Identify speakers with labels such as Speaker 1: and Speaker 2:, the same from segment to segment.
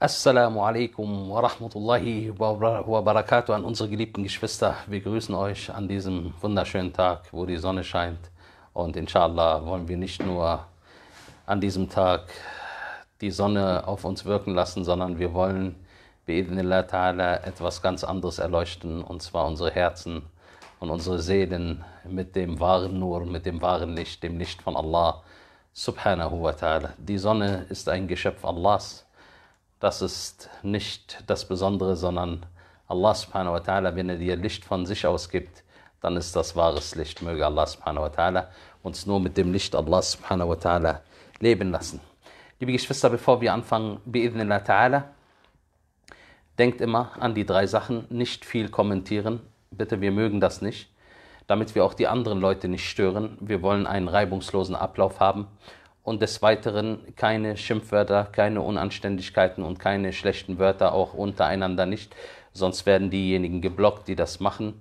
Speaker 1: Assalamu alaikum wa rahmatullahi wa barakatuh an unsere geliebten Geschwister. Wir grüßen euch an diesem wunderschönen Tag, wo die Sonne scheint. Und inshallah wollen wir nicht nur an diesem Tag die Sonne auf uns wirken lassen, sondern wir wollen bi'idnillah ta'ala etwas ganz anderes erleuchten, und zwar unsere Herzen und unsere Seelen mit dem wahren Nur, mit dem wahren Licht, dem Licht von Allah subhanahu wa ta'ala. Die Sonne ist ein Geschöpf Allahs das ist nicht das Besondere, sondern Allah subhanahu wa ta'ala, wenn er dir Licht von sich aus gibt, dann ist das wahres Licht. Möge Allah subhanahu wa ta'ala uns nur mit dem Licht Allah subhanahu wa ta'ala leben lassen. Liebe Geschwister, bevor wir anfangen, bi'idnillah ta'ala, denkt immer an die drei Sachen, nicht viel kommentieren, bitte, wir mögen das nicht, damit wir auch die anderen Leute nicht stören. Wir wollen einen reibungslosen Ablauf haben und des Weiteren keine Schimpfwörter, keine Unanständigkeiten und keine schlechten Wörter, auch untereinander nicht, sonst werden diejenigen geblockt, die das machen.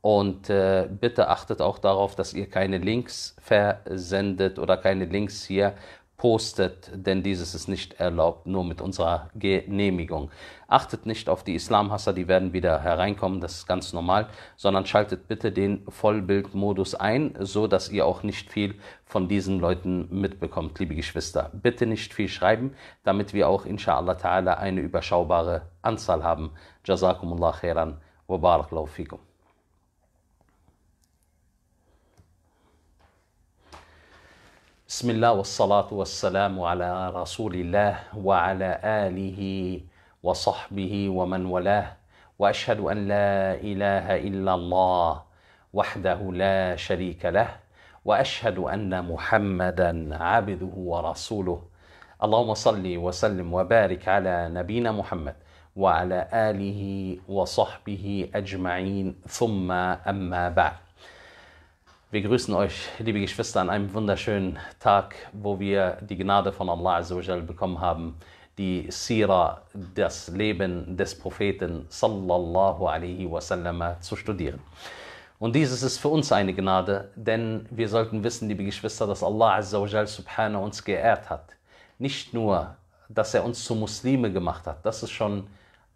Speaker 1: Und äh, bitte achtet auch darauf, dass ihr keine Links versendet oder keine Links hier postet, denn dieses ist nicht erlaubt, nur mit unserer Genehmigung. Achtet nicht auf die Islamhasser, die werden wieder hereinkommen, das ist ganz normal, sondern schaltet bitte den Vollbildmodus ein, so dass ihr auch nicht viel von diesen Leuten mitbekommt, liebe Geschwister. Bitte nicht viel schreiben, damit wir auch inshallah ta'ala eine überschaubare Anzahl haben. Jazakumullah khairan wa barakallahu fikum. بسم الله والصلاة والسلام على رسول الله وعلى آله وصحبه ومن والاه وأشهد أن لا إله إلا الله وحده لا شريك له وأشهد أن محمدا عبده ورسوله اللهم صل وسلم وبارك على نبينا محمد وعلى آله وصحبه أجمعين ثم أما بعد Wir grüßen euch, liebe Geschwister, an einem wunderschönen Tag, wo wir die Gnade von Allah Azzawajal bekommen haben, die Sira, das Leben des Propheten sallallahu alaihi wasallam zu studieren. Und dieses ist für uns eine Gnade, denn wir sollten wissen, liebe Geschwister, dass Allah Azzawajal subhanahu uns geehrt hat. Nicht nur, dass er uns zu Muslime gemacht hat, das ist schon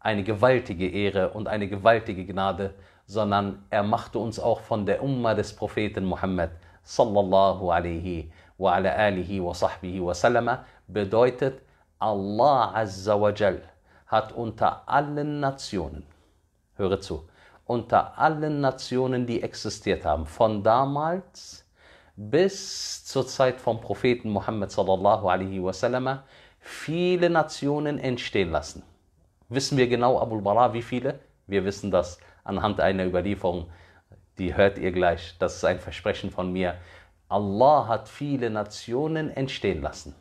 Speaker 1: eine gewaltige Ehre und eine gewaltige Gnade, sondern er machte uns auch von der Umma des Propheten Muhammad sallallahu alaihi wa ala alihi wa sahbihi wa salama bedeutet Allah azza wa jal hat unter allen Nationen, höre zu, unter allen Nationen, die existiert haben, von damals bis zur Zeit vom Propheten Muhammad sallallahu alaihi wa wasallam viele Nationen entstehen lassen. Wissen wir genau, Abu Bara, wie viele? Wir wissen das anhand einer Überlieferung, die hört ihr gleich, das ist ein Versprechen von mir. Allah hat viele Nationen entstehen lassen,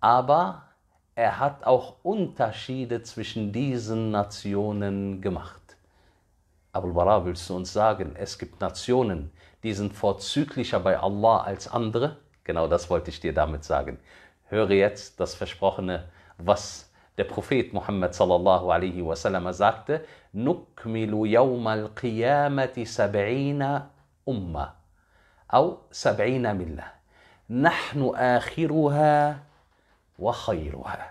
Speaker 1: aber er hat auch Unterschiede zwischen diesen Nationen gemacht. Abul Bara, willst du uns sagen, es gibt Nationen, die sind vorzüglicher bei Allah als andere? Genau das wollte ich dir damit sagen. Höre jetzt das Versprochene, was der Prophet Muhammad sallallahu alaihi wasallam sagte, نكمل يوم القيامة سبعين أمة أو سبعين ملة نحن آخرها وخيرها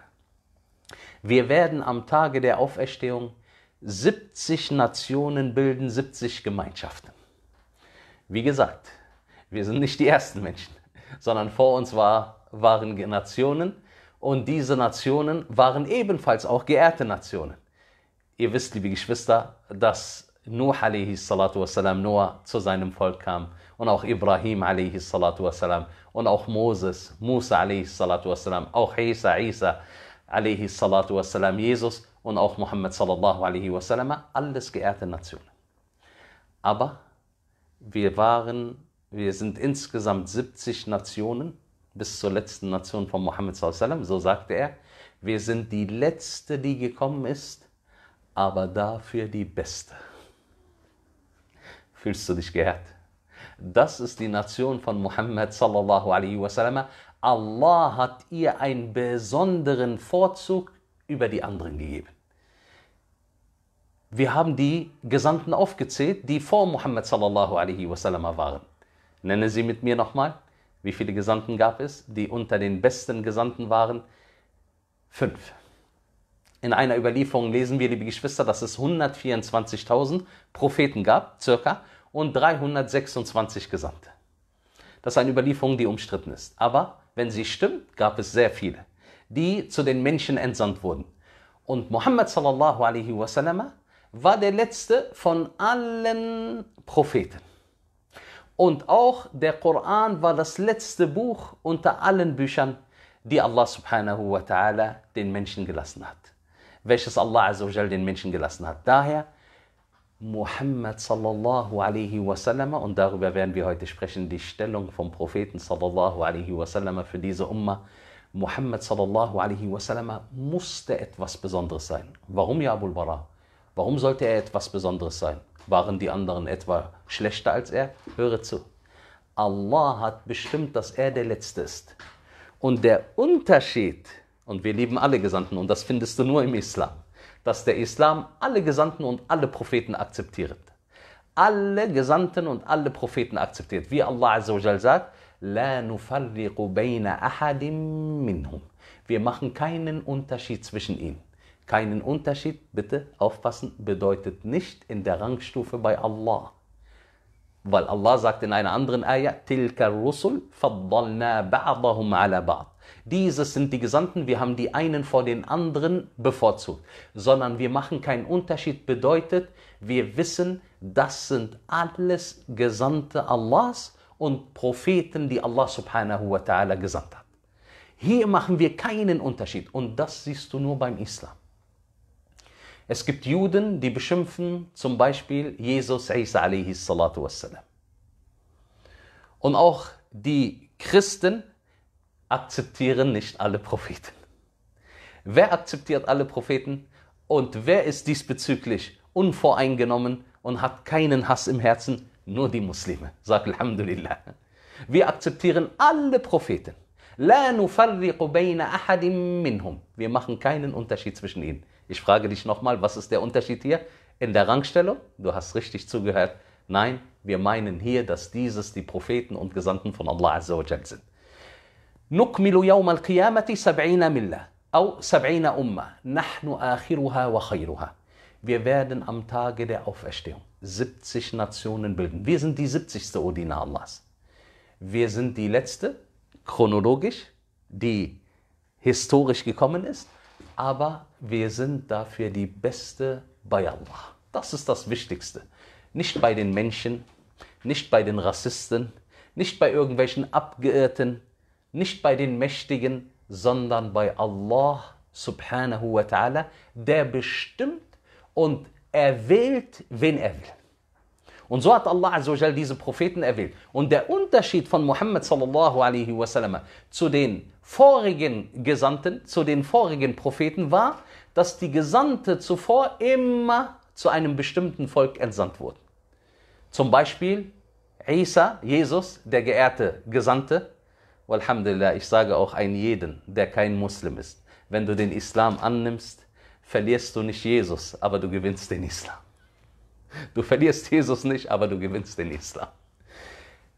Speaker 1: Wir werden am Tage der Auferstehung 70 Nationen bilden, 70 Gemeinschaften. Wie gesagt, wir sind nicht die ersten Menschen, sondern vor uns war, waren Nationen und diese Nationen waren ebenfalls auch geehrte Nationen ihr wisst, liebe Geschwister, dass Nuh wassalam, Noah zu seinem Volk kam und auch Ibrahim wassalam, und auch Moses, Musa wassalam, auch Isa, Isa wassalam, Jesus und auch Muhammad sallallahu alaihi wasallam, alles geehrte Nationen. Aber wir waren, wir sind insgesamt 70 Nationen bis zur letzten Nation von Muhammad sallallahu alaihi wasallam, so sagte er. Wir sind die letzte, die gekommen ist aber dafür die beste. Fühlst du dich geehrt? Das ist die Nation von Muhammad sallallahu alaihi wasallam. Allah hat ihr einen besonderen Vorzug über die anderen gegeben. Wir haben die Gesandten aufgezählt, die vor Muhammad sallallahu alaihi wasallam waren. Nenne sie mit mir nochmal. Wie viele Gesandten gab es, die unter den besten Gesandten waren? Fünf. In einer Überlieferung lesen wir, liebe Geschwister, dass es 124.000 Propheten gab, circa, und 326 Gesandte. Das ist eine Überlieferung, die umstritten ist. Aber wenn sie stimmt, gab es sehr viele, die zu den Menschen entsandt wurden. Und Muhammad sallallahu alaihi wasallam war der letzte von allen Propheten. Und auch der Koran war das letzte Buch unter allen Büchern, die Allah subhanahu wa ta'ala den Menschen gelassen hat welches Allah Azzawajal den Menschen gelassen hat. Daher Muhammad sallallahu alaihi wasallam und darüber werden wir heute sprechen, die Stellung vom Propheten sallallahu alaihi wasallam für diese Umma. Muhammad sallallahu alaihi wasallam musste etwas Besonderes sein. Warum ja Abu Bara? Warum sollte er etwas Besonderes sein? Waren die anderen etwa schlechter als er? Höre zu. Allah hat bestimmt, dass er der Letzte ist. Und der Unterschied und wir lieben alle Gesandten und das findest du nur im Islam. Dass der Islam alle Gesandten und alle Propheten akzeptiert. Alle Gesandten und alle Propheten akzeptiert. Wie Allah Azza sagt, La nufarriqu bayna ahadim minhum. Wir machen keinen Unterschied zwischen ihnen. Keinen Unterschied, bitte aufpassen, bedeutet nicht in der Rangstufe bei Allah. Weil Allah sagt in einer anderen Ayah, Tilka rusul faddalna ba'dahum ala ba'd. Dieses sind die Gesandten, wir haben die einen vor den anderen bevorzugt, sondern wir machen keinen Unterschied, bedeutet, wir wissen, das sind alles Gesandte Allahs und Propheten, die Allah subhanahu wa ta'ala gesandt hat. Hier machen wir keinen Unterschied und das siehst du nur beim Islam. Es gibt Juden, die beschimpfen zum Beispiel Jesus Isa alaihi salatu wassalam. Und auch die Christen, akzeptieren nicht alle Propheten. Wer akzeptiert alle Propheten und wer ist diesbezüglich unvoreingenommen und hat keinen Hass im Herzen? Nur die Muslime. Sagt Alhamdulillah. Wir akzeptieren alle Propheten. Wir machen keinen Unterschied zwischen ihnen. Ich frage dich nochmal, was ist der Unterschied hier? In der Rangstellung, du hast richtig zugehört. Nein, wir meinen hier, dass dieses die Propheten und Gesandten von Allah sind. نكمل يوم القيامة سبعين ملة أو سبعين أمة نحن آخرها وخيرها Wir werden am Tage der Auferstehung 70 Nationen bilden. Wir sind die 70. Odina Allahs. Wir sind die letzte, chronologisch, die historisch gekommen ist, aber wir sind dafür die beste bei Allah. Das ist das Wichtigste. Nicht bei den Menschen, nicht bei den Rassisten, nicht bei irgendwelchen Abgeirrten, nicht bei den Mächtigen, sondern bei Allah subhanahu wa ta'ala, der bestimmt und erwählt, wen er will. Und so hat Allah diese Propheten erwählt. Und der Unterschied von Muhammad sallallahu alaihi wasallam zu den vorigen Gesandten, zu den vorigen Propheten war, dass die Gesandte zuvor immer zu einem bestimmten Volk entsandt wurden. Zum Beispiel Isa, Jesus, der geehrte Gesandte, Alhamdulillah, ich sage auch einen jeden, der kein Muslim ist. Wenn du den Islam annimmst, verlierst du nicht Jesus, aber du gewinnst den Islam. Du verlierst Jesus nicht, aber du gewinnst den Islam.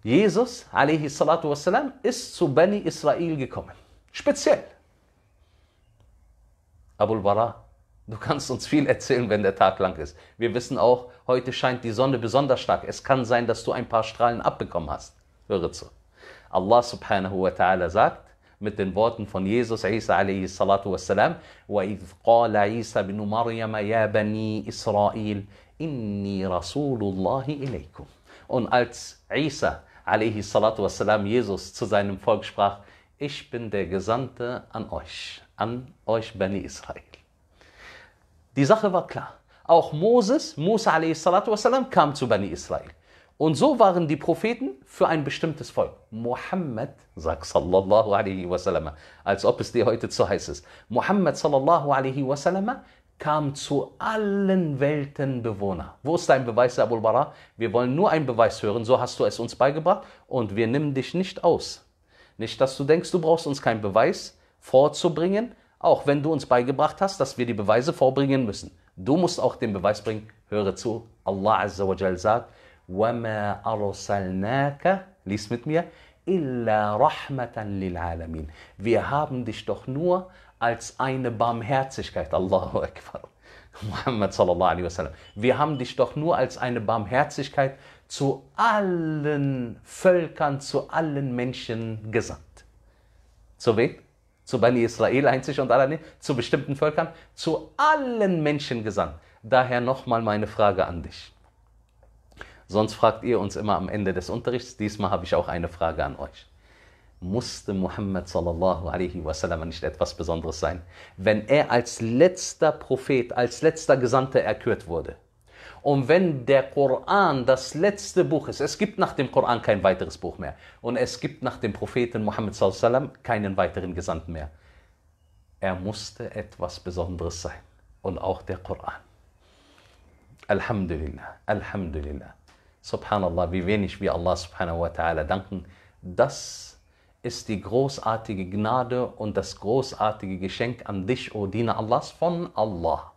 Speaker 1: Jesus, alaihi salatu wassalam, ist zu Bani Israel gekommen. Speziell. Abul Bara, du kannst uns viel erzählen, wenn der Tag lang ist. Wir wissen auch, heute scheint die Sonne besonders stark. Es kann sein, dass du ein paar Strahlen abbekommen hast. Höre zu. Allah subhanahu wa ta'ala sagt mit den Worten von Jesus, Isa alayhi salatu wassalam, وَإِذْ قَالَ عِيسَى بْنُ مَرْيَمَ يَا بَنِي إِسْرَائِيلَ إِنِّي رَسُولُ اللَّهِ إِلَيْكُمْ Und als Isa alayhi salatu wassalam Jesus zu seinem Volk sprach, ich bin der Gesandte an euch, an euch Bani Israel. Die Sache war klar. Auch Moses, Musa alayhi salatu wassalam, kam zu Bani Israel. Und so waren die Propheten für ein bestimmtes Volk. Muhammad sagt sallallahu alaihi wasallam, als ob es dir heute zu heiß ist. Muhammad sallallahu alaihi wasallam kam zu allen Weltenbewohner. Wo ist dein Beweis, Abul Bara? Wir wollen nur einen Beweis hören, so hast du es uns beigebracht und wir nehmen dich nicht aus. Nicht, dass du denkst, du brauchst uns keinen Beweis vorzubringen, auch wenn du uns beigebracht hast, dass wir die Beweise vorbringen müssen. Du musst auch den Beweis bringen, höre zu, Allah Azza wa sagt, وما أرسلناك Lies mit mir. إِلَّا رَحْمَةً لِلْعَالَمِينَ Wir haben dich doch nur als eine Barmherzigkeit. Allahu Akbar. Muhammad sallallahu alaihi wasallam. Wir haben dich doch nur als eine Barmherzigkeit zu allen Völkern, zu allen Menschen gesandt. Zu wem? Zu Bani Israel einzig und allein, zu bestimmten Völkern, zu allen Menschen gesandt. Daher nochmal meine Frage an dich. Sonst fragt ihr uns immer am Ende des Unterrichts. Diesmal habe ich auch eine Frage an euch. Musste Muhammad sallallahu alaihi wasallam nicht etwas Besonderes sein, wenn er als letzter Prophet, als letzter Gesandter erkürt wurde? Und wenn der Koran das letzte Buch ist, es gibt nach dem Koran kein weiteres Buch mehr. Und es gibt nach dem Propheten Muhammad sallallahu alaihi wasallam keinen weiteren Gesandten mehr. Er musste etwas Besonderes sein. Und auch der Koran. Alhamdulillah, Alhamdulillah. Subhanallah, wie wenig wir Allah subhanahu wa ta'ala danken. Das ist die großartige Gnade und das großartige Geschenk an dich, O Diener Allahs, von Allah.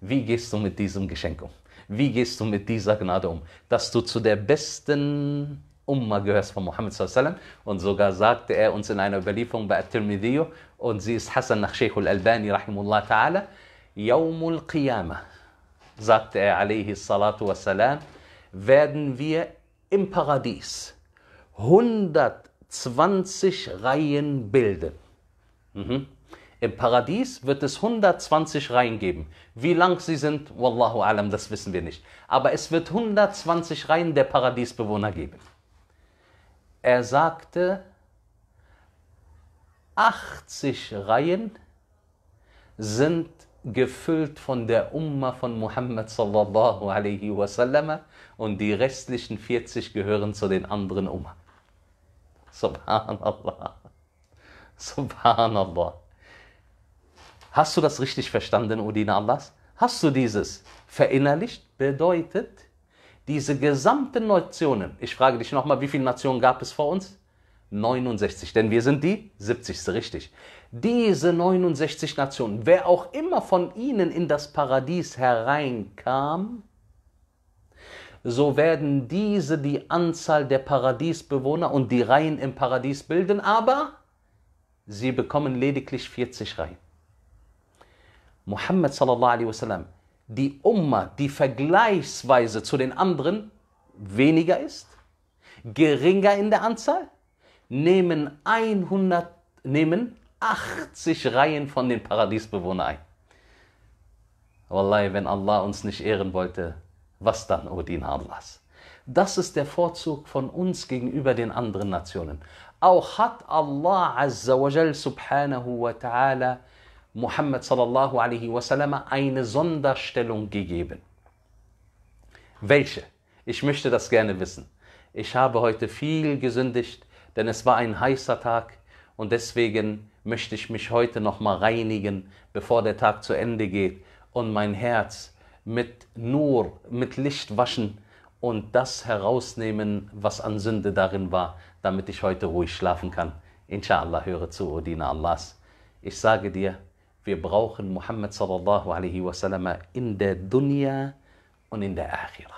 Speaker 1: Wie gehst du mit diesem Geschenk um? Wie gehst du mit dieser Gnade um? Dass du zu der besten Umma gehörst von Muhammad sallam und sogar sagte er uns in einer Überlieferung bei At-Tirmidhi und sie ist Hassan nach Sheikh al-Albani rahimullah ta'ala, Yawmul Qiyamah, sagte er alayhi salatu wassalam, werden wir im Paradies 120 Reihen bilden. Mhm. Im Paradies wird es 120 Reihen geben. Wie lang sie sind, wallahu alam, das wissen wir nicht. Aber es wird 120 Reihen der Paradiesbewohner geben. Er sagte, 80 Reihen sind gefüllt von der Umma von Muhammad sallallahu alaihi wasallam und die restlichen 40 gehören zu den anderen Ummah. Subhanallah. Subhanallah. Hast du das richtig verstanden, Udina Allahs? Hast du dieses verinnerlicht? Bedeutet, diese gesamten Nationen, ich frage dich nochmal, wie viele Nationen gab es vor uns? 69, denn wir sind die 70. richtig. Diese 69 Nationen, wer auch immer von ihnen in das Paradies hereinkam, so werden diese die Anzahl der Paradiesbewohner und die Reihen im Paradies bilden, aber sie bekommen lediglich 40 Reihen. Muhammad sallallahu alaihi wasallam, die Umma, die vergleichsweise zu den anderen weniger ist, geringer in der Anzahl, nehmen 100, nehmen 80 Reihen von den Paradiesbewohnern ein. Wallahi, wenn Allah uns nicht ehren wollte, was dann Odin Hamlas. Das ist der Vorzug von uns gegenüber den anderen Nationen. Auch hat Allah Azza wa Jal subhanahu wa ta'ala Muhammad sallallahu alaihi wasallam eine Sonderstellung gegeben. Welche? Ich möchte das gerne wissen. Ich habe heute viel gesündigt, denn es war ein heißer Tag und deswegen möchte ich mich heute nochmal reinigen, bevor der Tag zu Ende geht und mein Herz mit Nur, mit Licht waschen und das herausnehmen, was an Sünde darin war, damit ich heute ruhig schlafen kann. Inshallah, höre zu, O Diener Allahs. Ich sage dir, wir brauchen Muhammad sallallahu alaihi wasallam in der Dunya und in der Akhira.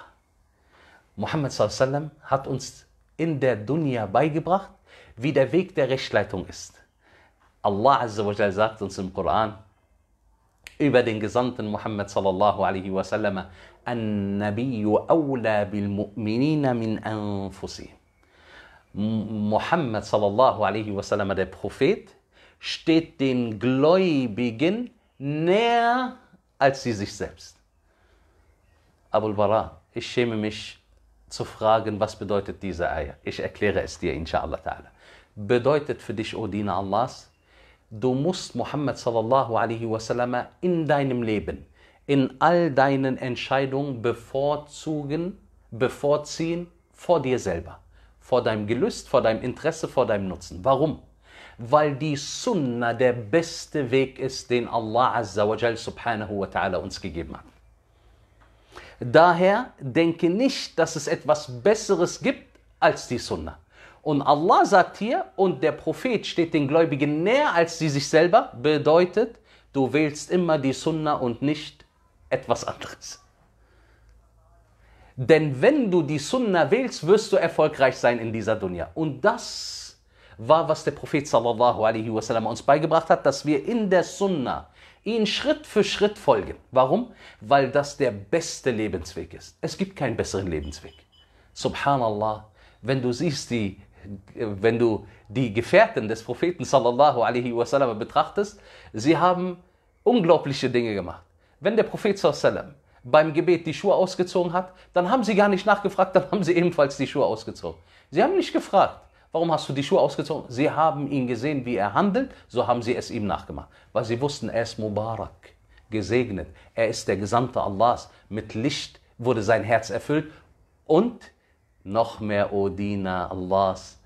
Speaker 1: Muhammad sallallahu hat uns in der Dunya beigebracht, wie der Weg der Rechtleitung ist. Allah azza wa sagt uns im Koran, über den Gesandten Muhammad sallallahu alaihi wasallam, النبي أولى بالمؤمنين من أنفسهم. Muhammad sallallahu alaihi wasallam, der Prophet, steht den Gläubigen näher als sie sich selbst. Abul Bara, ich schäme mich zu fragen, was bedeutet diese Eier. Ich erkläre es dir, inshallah ta'ala. Bedeutet für dich, O Diener Allahs, du musst Muhammad sallallahu alaihi wasallam in deinem Leben, in all deinen Entscheidungen bevorzugen, bevorziehen vor dir selber, vor deinem Gelüst, vor deinem Interesse, vor deinem Nutzen. Warum? Weil die Sunna der beste Weg ist, den Allah Azza wa Jal subhanahu wa ta'ala uns gegeben hat. Daher denke nicht, dass es etwas Besseres gibt als die Sunna. Und Allah sagt hier, und der Prophet steht den Gläubigen näher als sie sich selber, bedeutet, du wählst immer die Sunna und nicht etwas anderes. Denn wenn du die Sunna wählst, wirst du erfolgreich sein in dieser Dunya. Und das war, was der Prophet sallallahu alaihi wasallam uns beigebracht hat, dass wir in der Sunna ihn Schritt für Schritt folgen. Warum? Weil das der beste Lebensweg ist. Es gibt keinen besseren Lebensweg. Subhanallah, wenn du siehst die wenn du die Gefährten des Propheten sallallahu alaihi wasallam betrachtest, sie haben unglaubliche Dinge gemacht. Wenn der Prophet sallam beim Gebet die Schuhe ausgezogen hat, dann haben sie gar nicht nachgefragt, dann haben sie ebenfalls die Schuhe ausgezogen. Sie haben nicht gefragt, warum hast du die Schuhe ausgezogen? Sie haben ihn gesehen, wie er handelt, so haben sie es ihm nachgemacht, weil sie wussten, er ist Mubarak, gesegnet, er ist der Gesandte Allahs, mit Licht wurde sein Herz erfüllt und noch mehr, O Diener Allahs,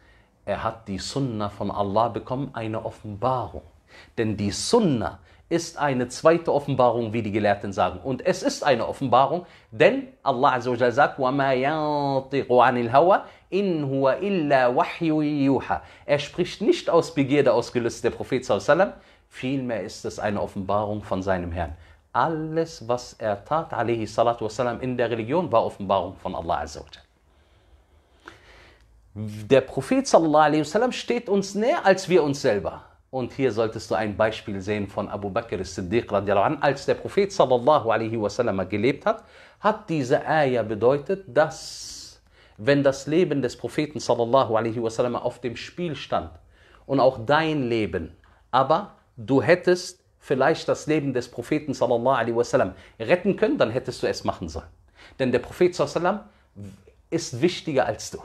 Speaker 1: er hat die Sunna von Allah bekommen, eine Offenbarung. Denn die Sunna ist eine zweite Offenbarung, wie die Gelehrten sagen. Und es ist eine Offenbarung, denn Allah Azzawajal sagt, وَمَا يَنطِقُ عَنِ الْهَوَى إِنْ هُوَ إِلَّا وَحْيٌ Er spricht nicht aus Begierde, aus Gelüst, der Prophet sallam. Vielmehr ist es eine Offenbarung von seinem Herrn. Alles, was er tat, alaihi wasallam, in der Religion, war Offenbarung von Allah Azzawajal. Der Prophet sallallahu wasallam, steht uns näher als wir uns selber. Und hier solltest du ein Beispiel sehen von Abu Bakr as-Siddiq an. Als der Prophet sallallahu alaihi wasallam gelebt hat, hat diese Ayah bedeutet, dass wenn das Leben des Propheten sallallahu alaihi wasallam auf dem Spiel stand und auch dein Leben, aber du hättest vielleicht das Leben des Propheten sallallahu alaihi wasallam retten können, dann hättest du es machen sollen. Denn der Prophet sallallahu alaihi wasallam ist wichtiger als du.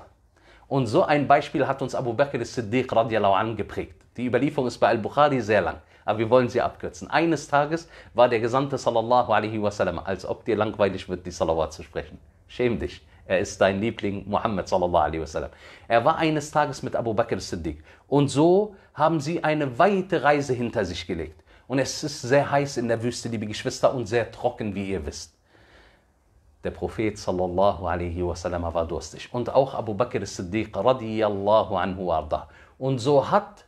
Speaker 1: Und so ein Beispiel hat uns Abu Bakr al siddiq radiallahu anh geprägt. Die Überlieferung ist bei Al-Bukhari sehr lang, aber wir wollen sie abkürzen. Eines Tages war der Gesandte sallallahu alaihi wasallam, als ob dir langweilig wird, die Salawat zu sprechen. Schäm dich. Er ist dein Liebling Muhammad sallallahu alaihi wasallam. Er war eines Tages mit Abu Bakr al siddiq Und so haben sie eine weite Reise hinter sich gelegt. Und es ist sehr heiß in der Wüste, liebe Geschwister, und sehr trocken, wie ihr wisst. Der Prophet sallallahu alaihi wasallam war durstig. Und auch Abu Bakr as-Siddiq radiallahu anhu arda. Und so hat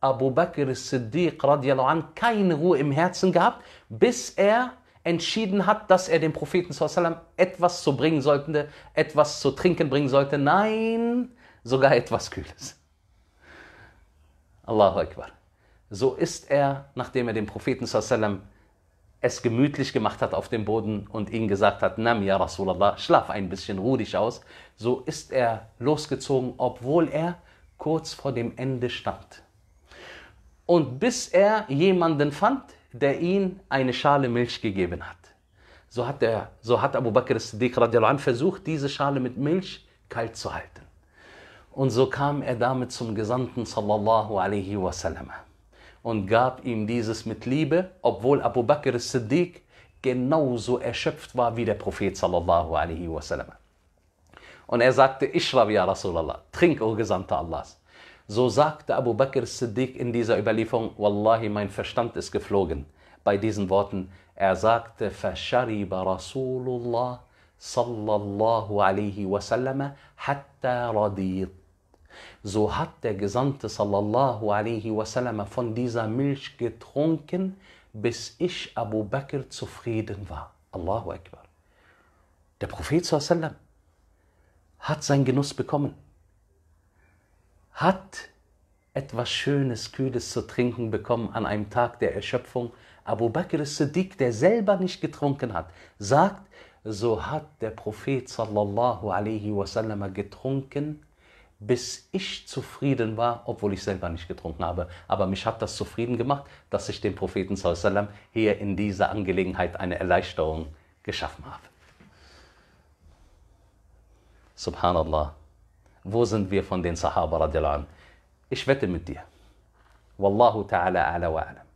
Speaker 1: Abu Bakr as-Siddiq radiallahu anhu keine Ruhe im Herzen gehabt, bis er entschieden hat, dass er dem Propheten sallam etwas zu bringen sollte, etwas zu trinken bringen sollte. Nein, sogar etwas Kühles. Allahu Akbar. So ist er, nachdem er dem Propheten sallam es gemütlich gemacht hat auf dem Boden und ihm gesagt hat, Nam ya Rasulallah, schlaf ein bisschen, ruhig aus, so ist er losgezogen, obwohl er kurz vor dem Ende stand. Und bis er jemanden fand, der ihm eine Schale Milch gegeben hat. So hat, er, so hat Abu Bakr as-Siddiq versucht, diese Schale mit Milch kalt zu halten. Und so kam er damit zum Gesandten sallallahu alaihi wasallam und gab ihm dieses mit Liebe, obwohl Abu Bakr as-Siddiq genauso erschöpft war wie der Prophet sallallahu alaihi wasallam. Und er sagte, Ishrab ya Rasulallah, trink, o oh Gesandter Allahs. So sagte Abu Bakr as-Siddiq in dieser Überlieferung, Wallahi, mein Verstand ist geflogen. Bei diesen Worten, er sagte, Fashariba Rasulullah sallallahu alaihi wasallam hatta radit so hat der Gesandte sallallahu alaihi wasallam von dieser Milch getrunken, bis ich Abu Bakr zufrieden war. Allahu Akbar. Der Prophet sallallahu hat seinen Genuss bekommen, hat etwas Schönes, Kühles zu trinken bekommen an einem Tag der Erschöpfung. Abu Bakr as-Siddiq, der selber nicht getrunken hat, sagt, so hat der Prophet sallallahu alaihi wasallam getrunken, bis ich zufrieden war, obwohl ich selber nicht getrunken habe. Aber mich hat das zufrieden gemacht, dass ich dem Propheten sallam hier in dieser Angelegenheit eine Erleichterung geschaffen habe. Subhanallah, wo sind wir von den Sahaba radiallahu an? Ich wette mit dir, Wallahu ta'ala ala wa alam,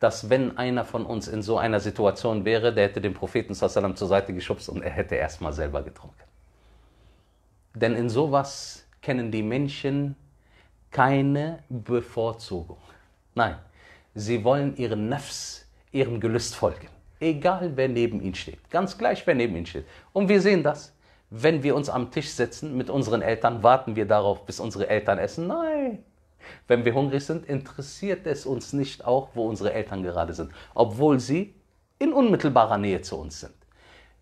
Speaker 1: dass wenn einer von uns in so einer Situation wäre, der hätte den Propheten sallam zur Seite geschubst und er hätte erstmal selber getrunken. Denn in sowas kennen die Menschen keine Bevorzugung. Nein, sie wollen ihren Nefs, ihrem Gelüst folgen. Egal wer neben ihnen steht, ganz gleich wer neben ihnen steht. Und wir sehen das, wenn wir uns am Tisch setzen mit unseren Eltern, warten wir darauf, bis unsere Eltern essen. Nein, wenn wir hungrig sind, interessiert es uns nicht auch, wo unsere Eltern gerade sind, obwohl sie in unmittelbarer Nähe zu uns sind.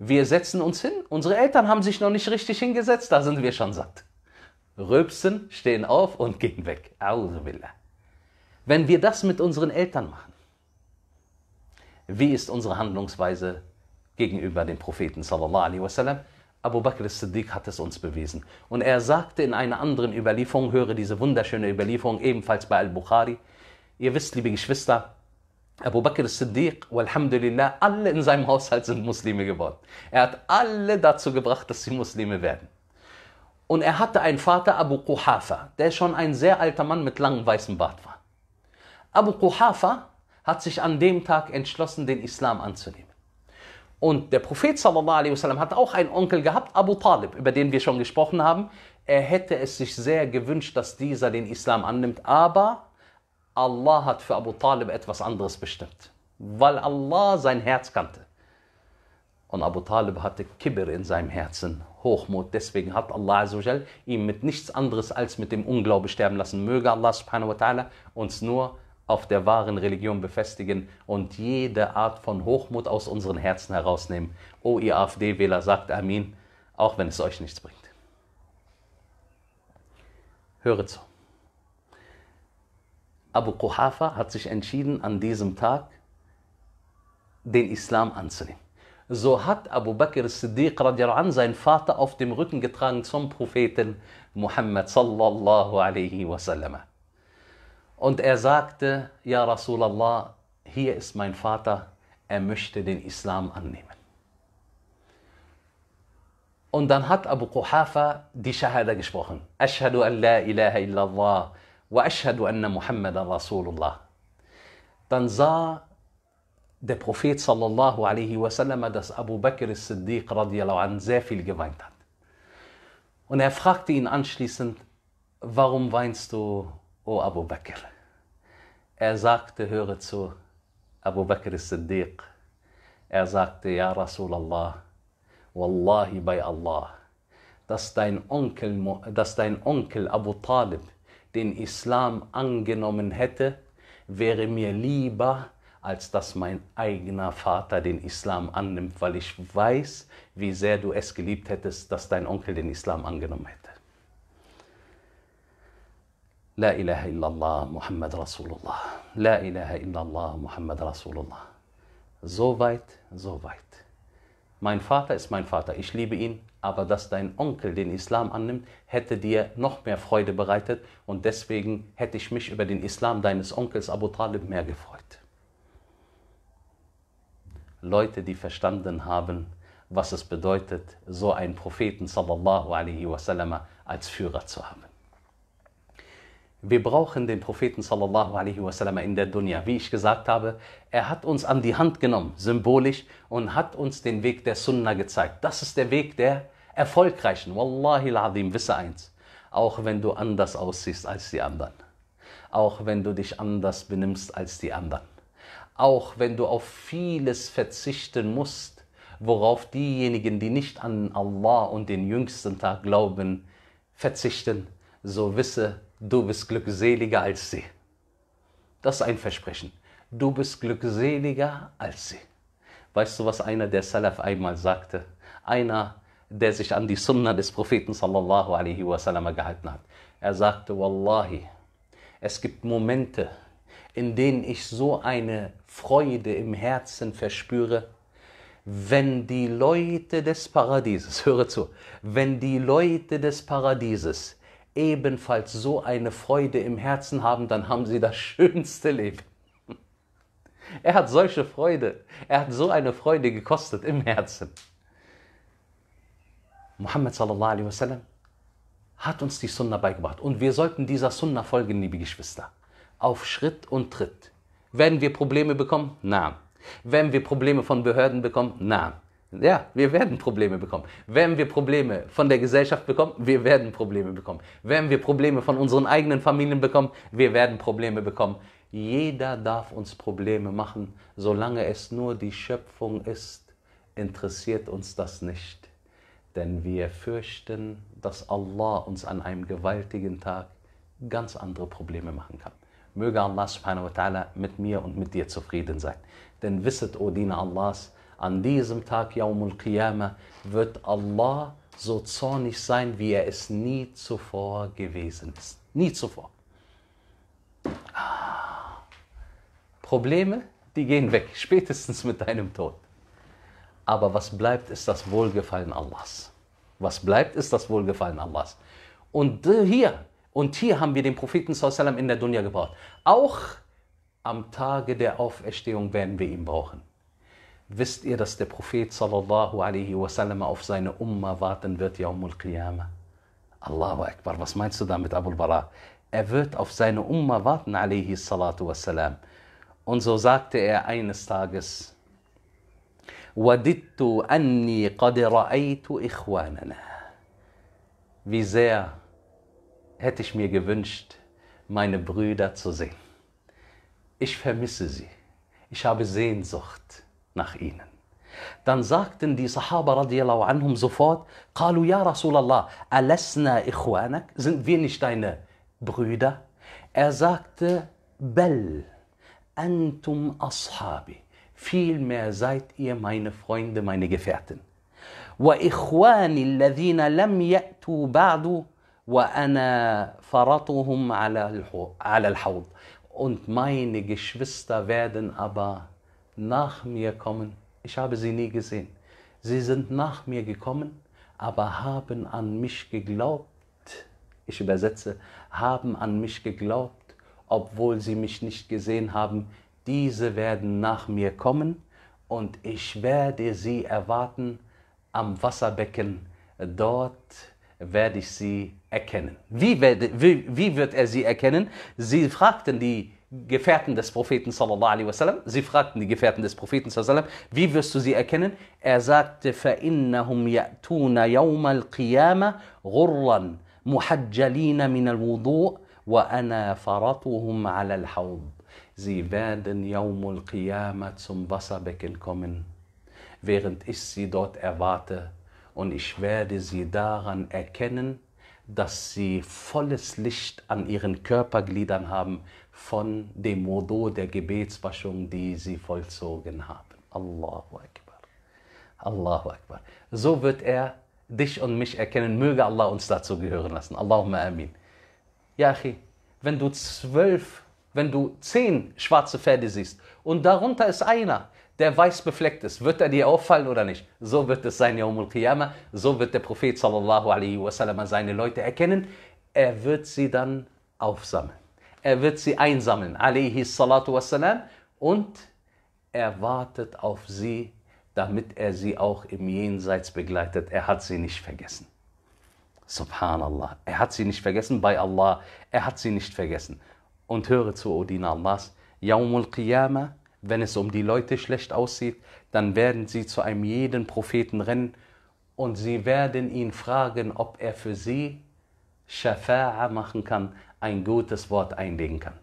Speaker 1: Wir setzen uns hin. Unsere Eltern haben sich noch nicht richtig hingesetzt, da sind wir schon satt. Rülpsen, stehen auf und gehen weg. Auzubillah. Wenn wir das mit unseren Eltern machen, wie ist unsere Handlungsweise gegenüber dem Propheten sallallahu alaihi wasallam? Abu Bakr al siddiq hat es uns bewiesen. Und er sagte in einer anderen Überlieferung, höre diese wunderschöne Überlieferung ebenfalls bei Al-Bukhari, ihr wisst, liebe Geschwister, Abu Bakr Siddiq, walhamdulillah, alle in seinem Haushalt sind Muslime geworden. Er hat alle dazu gebracht, dass sie Muslime werden. Und er hatte einen Vater, Abu Quhafa, der schon ein sehr alter Mann mit langem weißem Bart war. Abu Quhafa hat sich an dem Tag entschlossen, den Islam anzunehmen. Und der Prophet sallallahu wasallam, hat auch einen Onkel gehabt, Abu Talib, über den wir schon gesprochen haben. Er hätte es sich sehr gewünscht, dass dieser den Islam annimmt, aber Allah hat für Abu Talib etwas anderes bestimmt, weil Allah sein Herz kannte. Und Abu Talib hatte Kibir in seinem Herzen, Hochmut. Deswegen hat Allah Azzawajal ihn mit nichts anderes als mit dem Unglauben sterben lassen. Möge Allah subhanahu wa ta'ala uns nur auf der wahren Religion befestigen und jede Art von Hochmut aus unseren Herzen herausnehmen. O ihr AfD-Wähler, sagt Amin, auch wenn es euch nichts bringt. Höre zu. Abu Quhafa hat sich entschieden, an diesem Tag den Islam anzunehmen. So hat Abu Bakr Siddiq an seinen Vater auf dem Rücken getragen zum Propheten Muhammad sallallahu alaihi wasallam. Und er sagte, Ja Rasulallah, hier ist mein Vater, er möchte den Islam annehmen. Und dann hat Abu Quhafa die Shahada gesprochen. Ashhadu an la ilaha illallah dann sah der Prophet sallallahu alaihi wasallam, dass Abu Bakr as-Siddiq radiallahu an sehr viel geweint hat. Und er fragte ihn anschließend, warum weinst du, o Abu Bakr? Er sagte, höre zu, Abu Bakr as-Siddiq. Er sagte, ja Rasulallah, Wallahi bei Allah, dass dein Onkel, dass dein Onkel Abu Talib den Islam angenommen hätte, wäre mir lieber, als dass mein eigener Vater den Islam annimmt, weil ich weiß, wie sehr du es geliebt hättest, dass dein Onkel den Islam angenommen hätte. La ilaha illallah Muhammad Rasulullah. La ilaha illallah Muhammad Rasulullah. So weit, so weit. Mein Vater ist mein Vater. Ich liebe ihn aber dass dein Onkel den Islam annimmt, hätte dir noch mehr Freude bereitet und deswegen hätte ich mich über den Islam deines Onkels Abu Talib mehr gefreut. Leute, die verstanden haben, was es bedeutet, so einen Propheten sallallahu alaihi wasallam als Führer zu haben. Wir brauchen den Propheten sallallahu alaihi wasallam in der Dunya. Wie ich gesagt habe, er hat uns an die Hand genommen, symbolisch, und hat uns den Weg der Sunna gezeigt. Das ist der Weg, der Erfolgreichen, Wallahi al-Azim, wisse eins, auch wenn du anders aussiehst als die anderen, auch wenn du dich anders benimmst als die anderen, auch wenn du auf vieles verzichten musst, worauf diejenigen, die nicht an Allah und den jüngsten Tag glauben, verzichten, so wisse, du bist glückseliger als sie. Das ist ein Versprechen. Du bist glückseliger als sie. Weißt du, was einer der Salaf einmal sagte? Einer der sich an die Sunna des Propheten sallallahu alaihi wasallam gehalten hat. Er sagte, Wallahi, es gibt Momente, in denen ich so eine Freude im Herzen verspüre, wenn die Leute des Paradieses, höre zu, wenn die Leute des Paradieses ebenfalls so eine Freude im Herzen haben, dann haben sie das schönste Leben. Er hat solche Freude, er hat so eine Freude gekostet im Herzen. Muhammad sallallahu alaihi wasallam hat uns die Sunna beigebracht. Und wir sollten dieser Sunna folgen, liebe Geschwister. Auf Schritt und Tritt. Werden wir Probleme bekommen? Nein. Werden wir Probleme von Behörden bekommen? Nein. Ja, wir werden Probleme bekommen. Werden wir Probleme von der Gesellschaft bekommen? Wir werden Probleme bekommen. Werden wir Probleme von unseren eigenen Familien bekommen? Wir werden Probleme bekommen. Jeder darf uns Probleme machen, solange es nur die Schöpfung ist, interessiert uns das nicht denn wir fürchten, dass Allah uns an einem gewaltigen Tag ganz andere Probleme machen kann. Möge Allah subhanahu wa ta'ala mit mir und mit dir zufrieden sein. Denn wisset, o Diener Allahs, an diesem Tag, Yawmul Qiyamah, wird Allah so zornig sein, wie er es nie zuvor gewesen ist. Nie zuvor. Ah. Probleme, die gehen weg, spätestens mit deinem Tod. Aber was bleibt, ist das Wohlgefallen Allahs. Was bleibt, ist das Wohlgefallen Allahs. Und hier, und hier haben wir den Propheten sallam, in der Dunya gebraucht. Auch am Tage der Auferstehung werden wir ihn brauchen. Wisst ihr, dass der Prophet sallallahu alaihi wasallam auf seine Umma warten wird, Yaumul Qiyamah? Allahu Akbar, was meinst du damit, Abu Bara? Er wird auf seine Umma warten, alaihi salatu wasalam. Und so sagte er eines Tages, وَدِدْتُ أَنِّي قَدْ رَأَيْتُ إِخْوَانَنَا Wie sehr hätte ich mir gewünscht, meine Brüder zu sehen. Ich vermisse sie. Ich habe Sehnsucht nach ihnen. Dann sagten die Sahaba radiallahu anhum sofort, قالوا يا رسول الله ألسنا إخوانك? Sind wir nicht deine Brüder? Er sagte, بل أنتم أصحابي vielmehr seid ihr meine Freunde, meine Gefährten. وإخواني الذين لم يأتوا بعد وأنا فرطهم على على الحوض. Und meine Geschwister werden aber nach mir kommen. Ich habe sie nie gesehen. Sie sind nach mir gekommen, aber haben an mich geglaubt. Ich übersetze, haben an mich geglaubt, obwohl sie mich nicht gesehen haben, diese werden nach mir kommen und ich werde sie erwarten am Wasserbecken. Dort werde ich sie erkennen. Wie, werde, wie, wie wird er sie erkennen? Sie fragten die Gefährten des Propheten sallallahu alaihi wasallam, sie fragten die Gefährten des Propheten sallallahu wie wirst du sie erkennen? Er sagte, فَإِنَّهُمْ يَأْتُونَ يَوْمَ الْقِيَامَةِ غُرًّا مُحَجَّلِينَ مِنَ الْوُضُوءِ وَأَنَا فَرَطُهُمْ عَلَى الْحَوْضِ Sie werden Yaumul Qiyamah zum Wasserbecken kommen, während ich sie dort erwarte, und ich werde sie daran erkennen, dass sie volles Licht an ihren Körpergliedern haben von dem Modo der Gebetswaschung, die sie vollzogen haben. Allahu Akbar. Allahu Akbar. So wird er dich und mich erkennen. Möge Allah uns dazu gehören lassen. Allahumma amin. Ja, wenn du zwölf wenn du zehn schwarze Pferde siehst und darunter ist einer, der weiß befleckt ist, wird er dir auffallen oder nicht? So wird es sein, Yawmul Qiyamah, so wird der Prophet sallallahu alaihi wasallam seine Leute erkennen. Er wird sie dann aufsammeln. Er wird sie einsammeln, alaihi salatu wasallam. und er wartet auf sie, damit er sie auch im Jenseits begleitet. Er hat sie nicht vergessen. Subhanallah. Er hat sie nicht vergessen bei Allah. Er hat sie nicht vergessen und höre zu, Odin oh Allahs, Yaumul Qiyamah, wenn es um die Leute schlecht aussieht, dann werden sie zu einem jeden Propheten rennen und sie werden ihn fragen, ob er für sie Shafa'a machen kann, ein gutes Wort einlegen kann.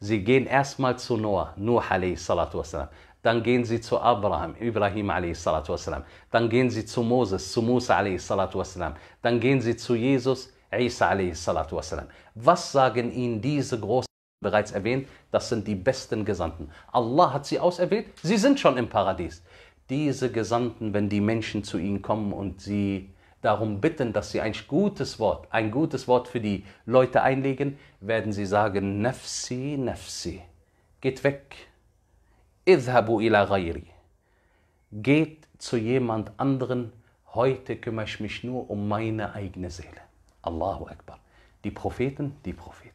Speaker 1: Sie gehen erstmal zu Noah, Nuh salatu wasalam. Dann gehen sie zu Abraham, Ibrahim salatu wasalam. Dann gehen sie zu Moses, zu Musa salatu wasalam. Dann gehen sie zu Jesus, Isa salatu wassalam. Was sagen ihnen diese großen, bereits erwähnt, das sind die besten Gesandten. Allah hat sie auserwählt, sie sind schon im Paradies. Diese Gesandten, wenn die Menschen zu ihnen kommen und sie darum bitten, dass sie ein gutes Wort, ein gutes Wort für die Leute einlegen, werden sie sagen, Nafsi, Nafsi, geht weg. Idhabu ila ghairi. Geht zu jemand anderen, heute kümmere ich mich nur um meine eigene Seele. Allahu Akbar. Die Propheten, die Propheten.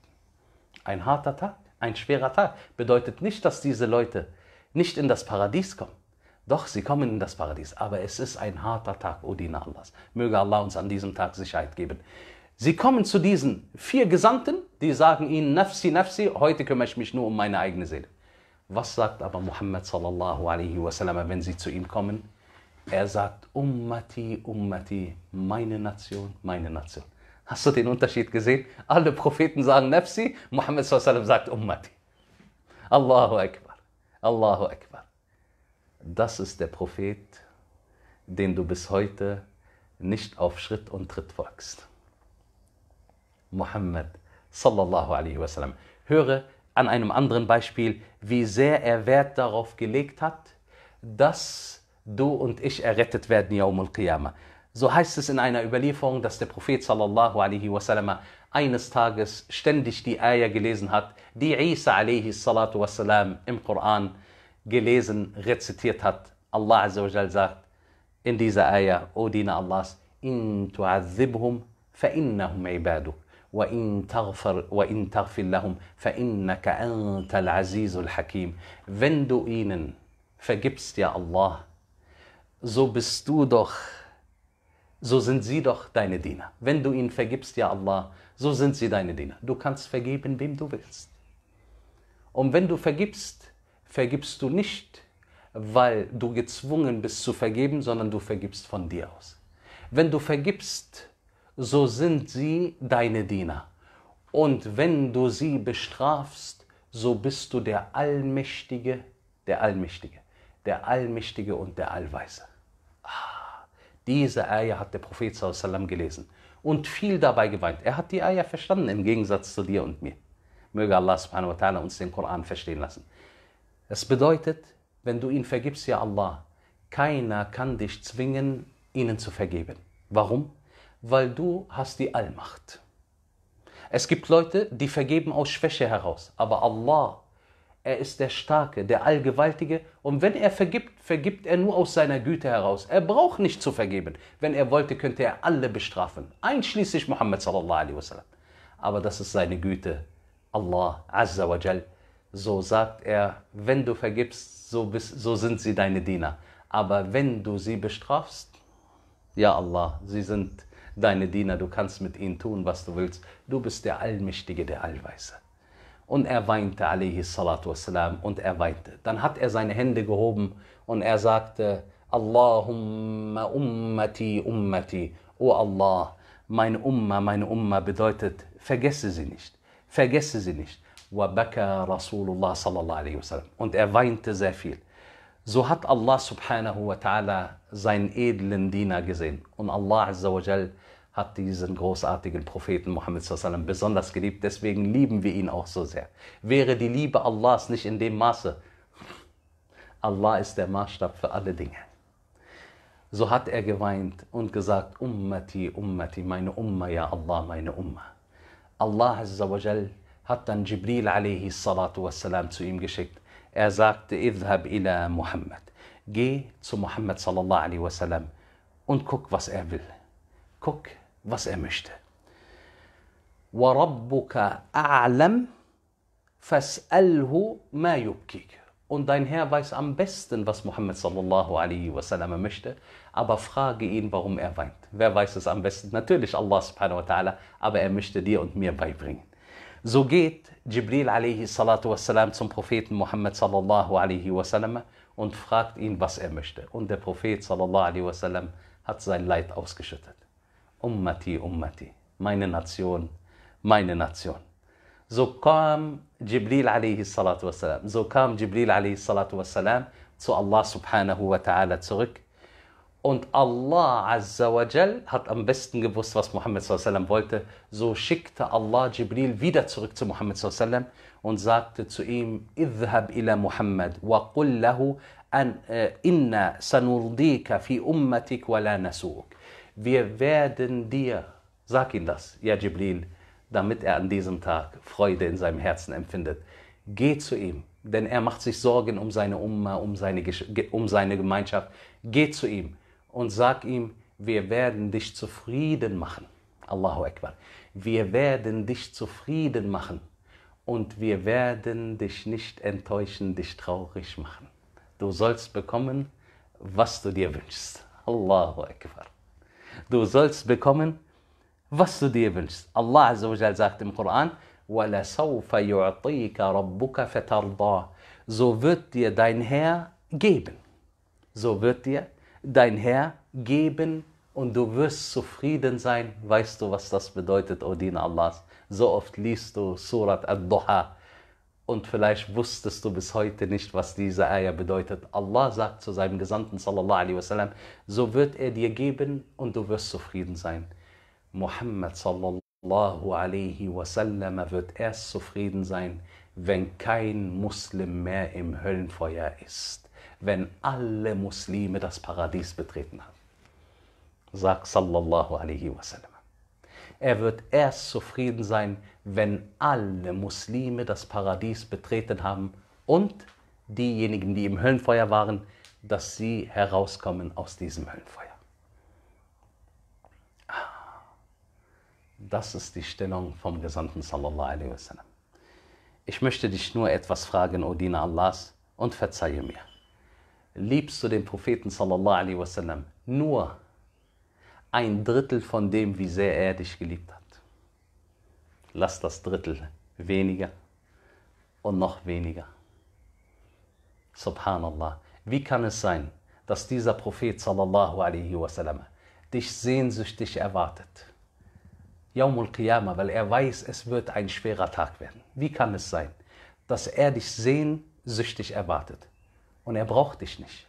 Speaker 1: Ein harter Tag, ein schwerer Tag bedeutet nicht, dass diese Leute nicht in das Paradies kommen. Doch, sie kommen in das Paradies, aber es ist ein harter Tag, O Diener Allahs. Möge Allah uns an diesem Tag Sicherheit geben. Sie kommen zu diesen vier Gesandten, die sagen ihnen, Nafsi, Nafsi, heute kümmere ich mich nur um meine eigene Seele. Was sagt aber Muhammad sallallahu alaihi wasallam, wenn sie zu ihm kommen? Er sagt, Ummati, Ummati, meine Nation, meine Nation. Hast du den Unterschied gesehen? Alle Propheten sagen Nafsi, Muhammad sallam sagt Ummati. Allahu Akbar, Allahu Akbar. Das ist der Prophet, den du bis heute nicht auf Schritt und Tritt folgst. Muhammad sallallahu alaihi wasallam. Höre an einem anderen Beispiel, wie sehr er Wert darauf gelegt hat, dass du und ich errettet werden, Yaumul Qiyamah. So heißt es in einer Überlieferung, dass der Prophet sallallahu alaihi wasallam eines Tages ständig die Eier gelesen hat, die Isa alaihi salatu wasallam im Koran gelesen, rezitiert hat. Allah azza sagt in dieser Eier, O Diener Allahs, in tu'adhibhum fa'innahum ibaduk. وإن تغفر وإن تغفر لهم فإنك أنت العزيز Wenn du ihnen vergibst, ja Allah, so bist du doch so sind sie doch deine Diener. Wenn du ihnen vergibst, ja Allah, so sind sie deine Diener. Du kannst vergeben, wem du willst. Und wenn du vergibst, vergibst du nicht, weil du gezwungen bist zu vergeben, sondern du vergibst von dir aus. Wenn du vergibst, so sind sie deine Diener. Und wenn du sie bestrafst, so bist du der Allmächtige, der Allmächtige, der Allmächtige und der Allweise. Diese Eier hat der Prophet sallam gelesen und viel dabei geweint. Er hat die Eier verstanden im Gegensatz zu dir und mir. Möge Allah subhanahu wa ta'ala uns den Koran verstehen lassen. Es bedeutet, wenn du ihn vergibst, ja Allah, keiner kann dich zwingen, ihnen zu vergeben. Warum? Weil du hast die Allmacht. Es gibt Leute, die vergeben aus Schwäche heraus, aber Allah er ist der Starke, der Allgewaltige. Und wenn er vergibt, vergibt er nur aus seiner Güte heraus. Er braucht nicht zu vergeben. Wenn er wollte, könnte er alle bestrafen, einschließlich Muhammad sallallahu alaihi wasallam. Aber das ist seine Güte. Allah azza wa jal. So sagt er, wenn du vergibst, so, bist, so sind sie deine Diener. Aber wenn du sie bestrafst, ja Allah, sie sind deine Diener. Du kannst mit ihnen tun, was du willst. Du bist der Allmächtige, der Allweise. Und er weinte, alaihi salatu wassalam, und er weinte. Dann hat er seine Hände gehoben und er sagte, Allahumma ummati ummati, o oh Allah, meine Umma, meine Umma bedeutet, vergesse sie nicht, vergesse sie nicht. Wabaka Rasulullah sallallahu alaihi wasallam. Und er weinte sehr viel. So hat Allah subhanahu wa ta'ala seinen edlen Diener gesehen. Und Allah azza wa jalla hat diesen großartigen Propheten Muhammad sallam besonders geliebt. Deswegen lieben wir ihn auch so sehr. Wäre die Liebe Allahs nicht in dem Maße, Allah ist der Maßstab für alle Dinge. So hat er geweint und gesagt, Ummati, Ummati, meine Umma, ja Allah, meine Umma. Allah hat dann Jibril alayhi salatu wassalam zu ihm geschickt. Er sagte, Idhab ila Muhammad. Geh zu Muhammad sallallahu alaihi wasallam und guck, was er will. Guck, was er möchte. Und dein Herr weiß am besten, was Mohammed sallallahu alaihi wasallam möchte, aber frage ihn, warum er weint. Wer weiß es am besten? Natürlich Allah subhanahu wa ta'ala, aber er möchte dir und mir beibringen. So geht Jibril alaihi salatu wasalam zum Propheten Mohammed sallallahu alaihi wasallam und fragt ihn, was er möchte. Und der Prophet sallallahu alaihi wasallam hat sein Leid ausgeschüttet. Ummati, Ummati, meine Nation, meine Nation. So kam Jibril alayhi salatu wasalam. So kam Jibril alayhi salatu wasalam zu Allah subhanahu wa ta'ala zurück. Und Allah azza wa jal hat am besten gewusst, was Muhammad sallam wollte. So schickte Allah Jibril wieder zurück zu Muhammad sallam und sagte zu ihm, Idhab ila Muhammad wa qul lahu an, äh, inna sanurdika fi ummatik wa la nasu'uk. wir werden dir, sag ihm das, ja Jibril, damit er an diesem Tag Freude in seinem Herzen empfindet. Geh zu ihm, denn er macht sich Sorgen um seine Umma, um seine, um seine Gemeinschaft. Geh zu ihm und sag ihm, wir werden dich zufrieden machen. Allahu Akbar. Wir werden dich zufrieden machen und wir werden dich nicht enttäuschen, dich traurig machen. Du sollst bekommen, was du dir wünschst. Allahu Akbar. Du sollst bekommen, was du dir wünschst. Allah Azza sagt im Koran, so wird dir dein Herr geben. So wird dir dein Herr geben und du wirst zufrieden sein. Weißt du, was das bedeutet, O Diener Allahs? So oft liest du Surat al-Duha, und vielleicht wusstest du bis heute nicht, was diese Eier bedeutet. Allah sagt zu seinem Gesandten wasallam, so wird er dir geben und du wirst zufrieden sein. Muhammad wasallam wird erst zufrieden sein, wenn kein Muslim mehr im Höllenfeuer ist, wenn alle Muslime das Paradies betreten haben. Sagt sallallahu alaihi wasallam. Er wird erst zufrieden sein, wenn alle Muslime das Paradies betreten haben und diejenigen, die im Höllenfeuer waren, dass sie herauskommen aus diesem Höllenfeuer. Ah, das ist die Stellung vom Gesandten sallallahu alaihi wasallam. Ich möchte dich nur etwas fragen, O Diener Allahs, und verzeihe mir. Liebst du den Propheten sallallahu alaihi wasallam nur ein Drittel von dem, wie sehr er dich geliebt hat. Lass das Drittel weniger und noch weniger. Subhanallah. Wie kann es sein, dass dieser Prophet sallallahu alaihi wasallam dich sehnsüchtig erwartet? Yawmul Qiyamah, weil er weiß, es wird ein schwerer Tag werden. Wie kann es sein, dass er dich sehnsüchtig erwartet und er braucht dich nicht?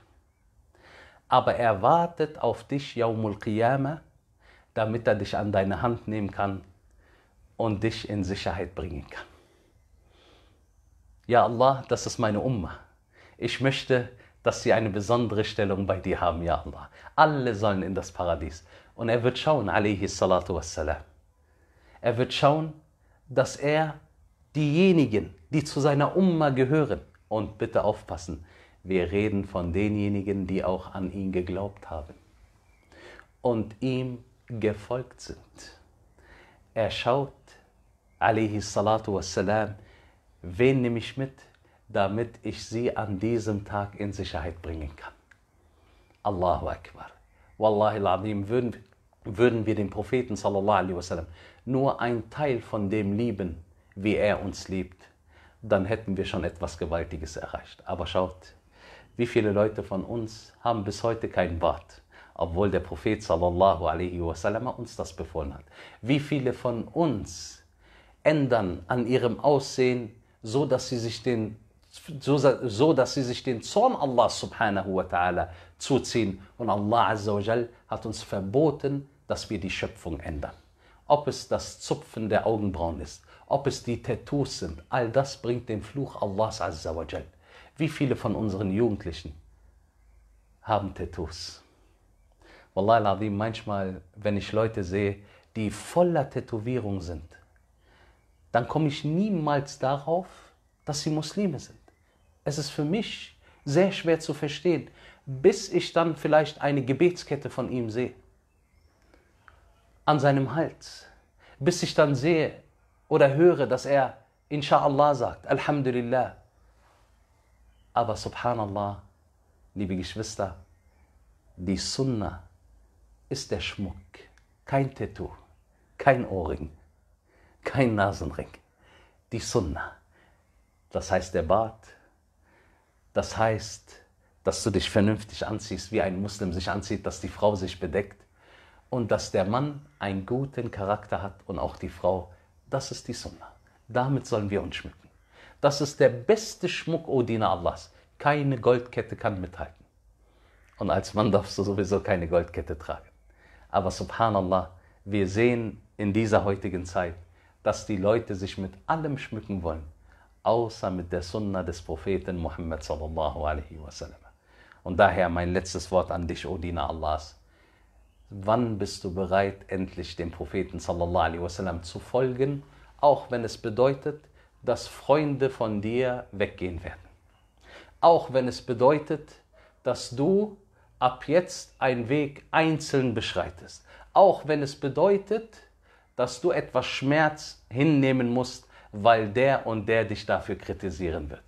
Speaker 1: aber er wartet auf dich, Yawmul Qiyamah, damit er dich an deine Hand nehmen kann und dich in Sicherheit bringen kann. Ja Allah, das ist meine Umma. Ich möchte, dass sie eine besondere Stellung bei dir haben, Ja Allah. Alle sollen in das Paradies. Und er wird schauen, alayhi salatu wassalam. Er wird schauen, dass er diejenigen, die zu seiner Umma gehören, und bitte aufpassen, wir reden von denjenigen, die auch an ihn geglaubt haben und ihm gefolgt sind. Er schaut, alaihi salatu wassalam, wen nehme ich mit, damit ich sie an diesem Tag in Sicherheit bringen kann. Allahu Akbar. Wallahi al-Azim, würden, würden wir den Propheten sallallahu alaihi wasallam nur ein Teil von dem lieben, wie er uns liebt, dann hätten wir schon etwas Gewaltiges erreicht. Aber schaut, wie viele Leute von uns haben bis heute kein Bart, obwohl der Prophet sallallahu alaihi wasallam uns das befohlen hat? Wie viele von uns ändern an ihrem Aussehen, so dass sie sich den so, so, dass sie sich den Zorn Allah subhanahu wa ta'ala zuziehen. Und Allah azza wa jal hat uns verboten, dass wir die Schöpfung ändern. Ob es das Zupfen der Augenbrauen ist, ob es die Tattoos sind, all das bringt den Fluch Allahs azza wa jal. Wie viele von unseren Jugendlichen haben Tattoos? Wallahi al-Azim, manchmal, wenn ich Leute sehe, die voller Tätowierung sind, dann komme ich niemals darauf, dass sie Muslime sind. Es ist für mich sehr schwer zu verstehen, bis ich dann vielleicht eine Gebetskette von ihm sehe, an seinem Hals, bis ich dann sehe oder höre, dass er Insha'Allah sagt, Alhamdulillah, aber subhanallah, liebe Geschwister, die Sunna ist der Schmuck, kein Tattoo, kein Ohrring, kein Nasenring. Die Sunna, das heißt der Bart, das heißt, dass du dich vernünftig anziehst, wie ein Muslim sich anzieht, dass die Frau sich bedeckt und dass der Mann einen guten Charakter hat und auch die Frau. Das ist die Sunna. Damit sollen wir uns schmücken. Das ist der beste Schmuck, O Diener Allahs. Keine Goldkette kann mithalten. Und als Mann darfst du sowieso keine Goldkette tragen. Aber subhanallah, wir sehen in dieser heutigen Zeit, dass die Leute sich mit allem schmücken wollen, außer mit der Sunna des Propheten Muhammad sallallahu alaihi wasallam. Und daher mein letztes Wort an dich, O Diener Allahs. Wann bist du bereit, endlich dem Propheten sallallahu alaihi wasallam zu folgen, auch wenn es bedeutet, dass Freunde von dir weggehen werden. Auch wenn es bedeutet, dass du ab jetzt einen Weg einzeln beschreitest. Auch wenn es bedeutet, dass du etwas Schmerz hinnehmen musst, weil der und der dich dafür kritisieren wird.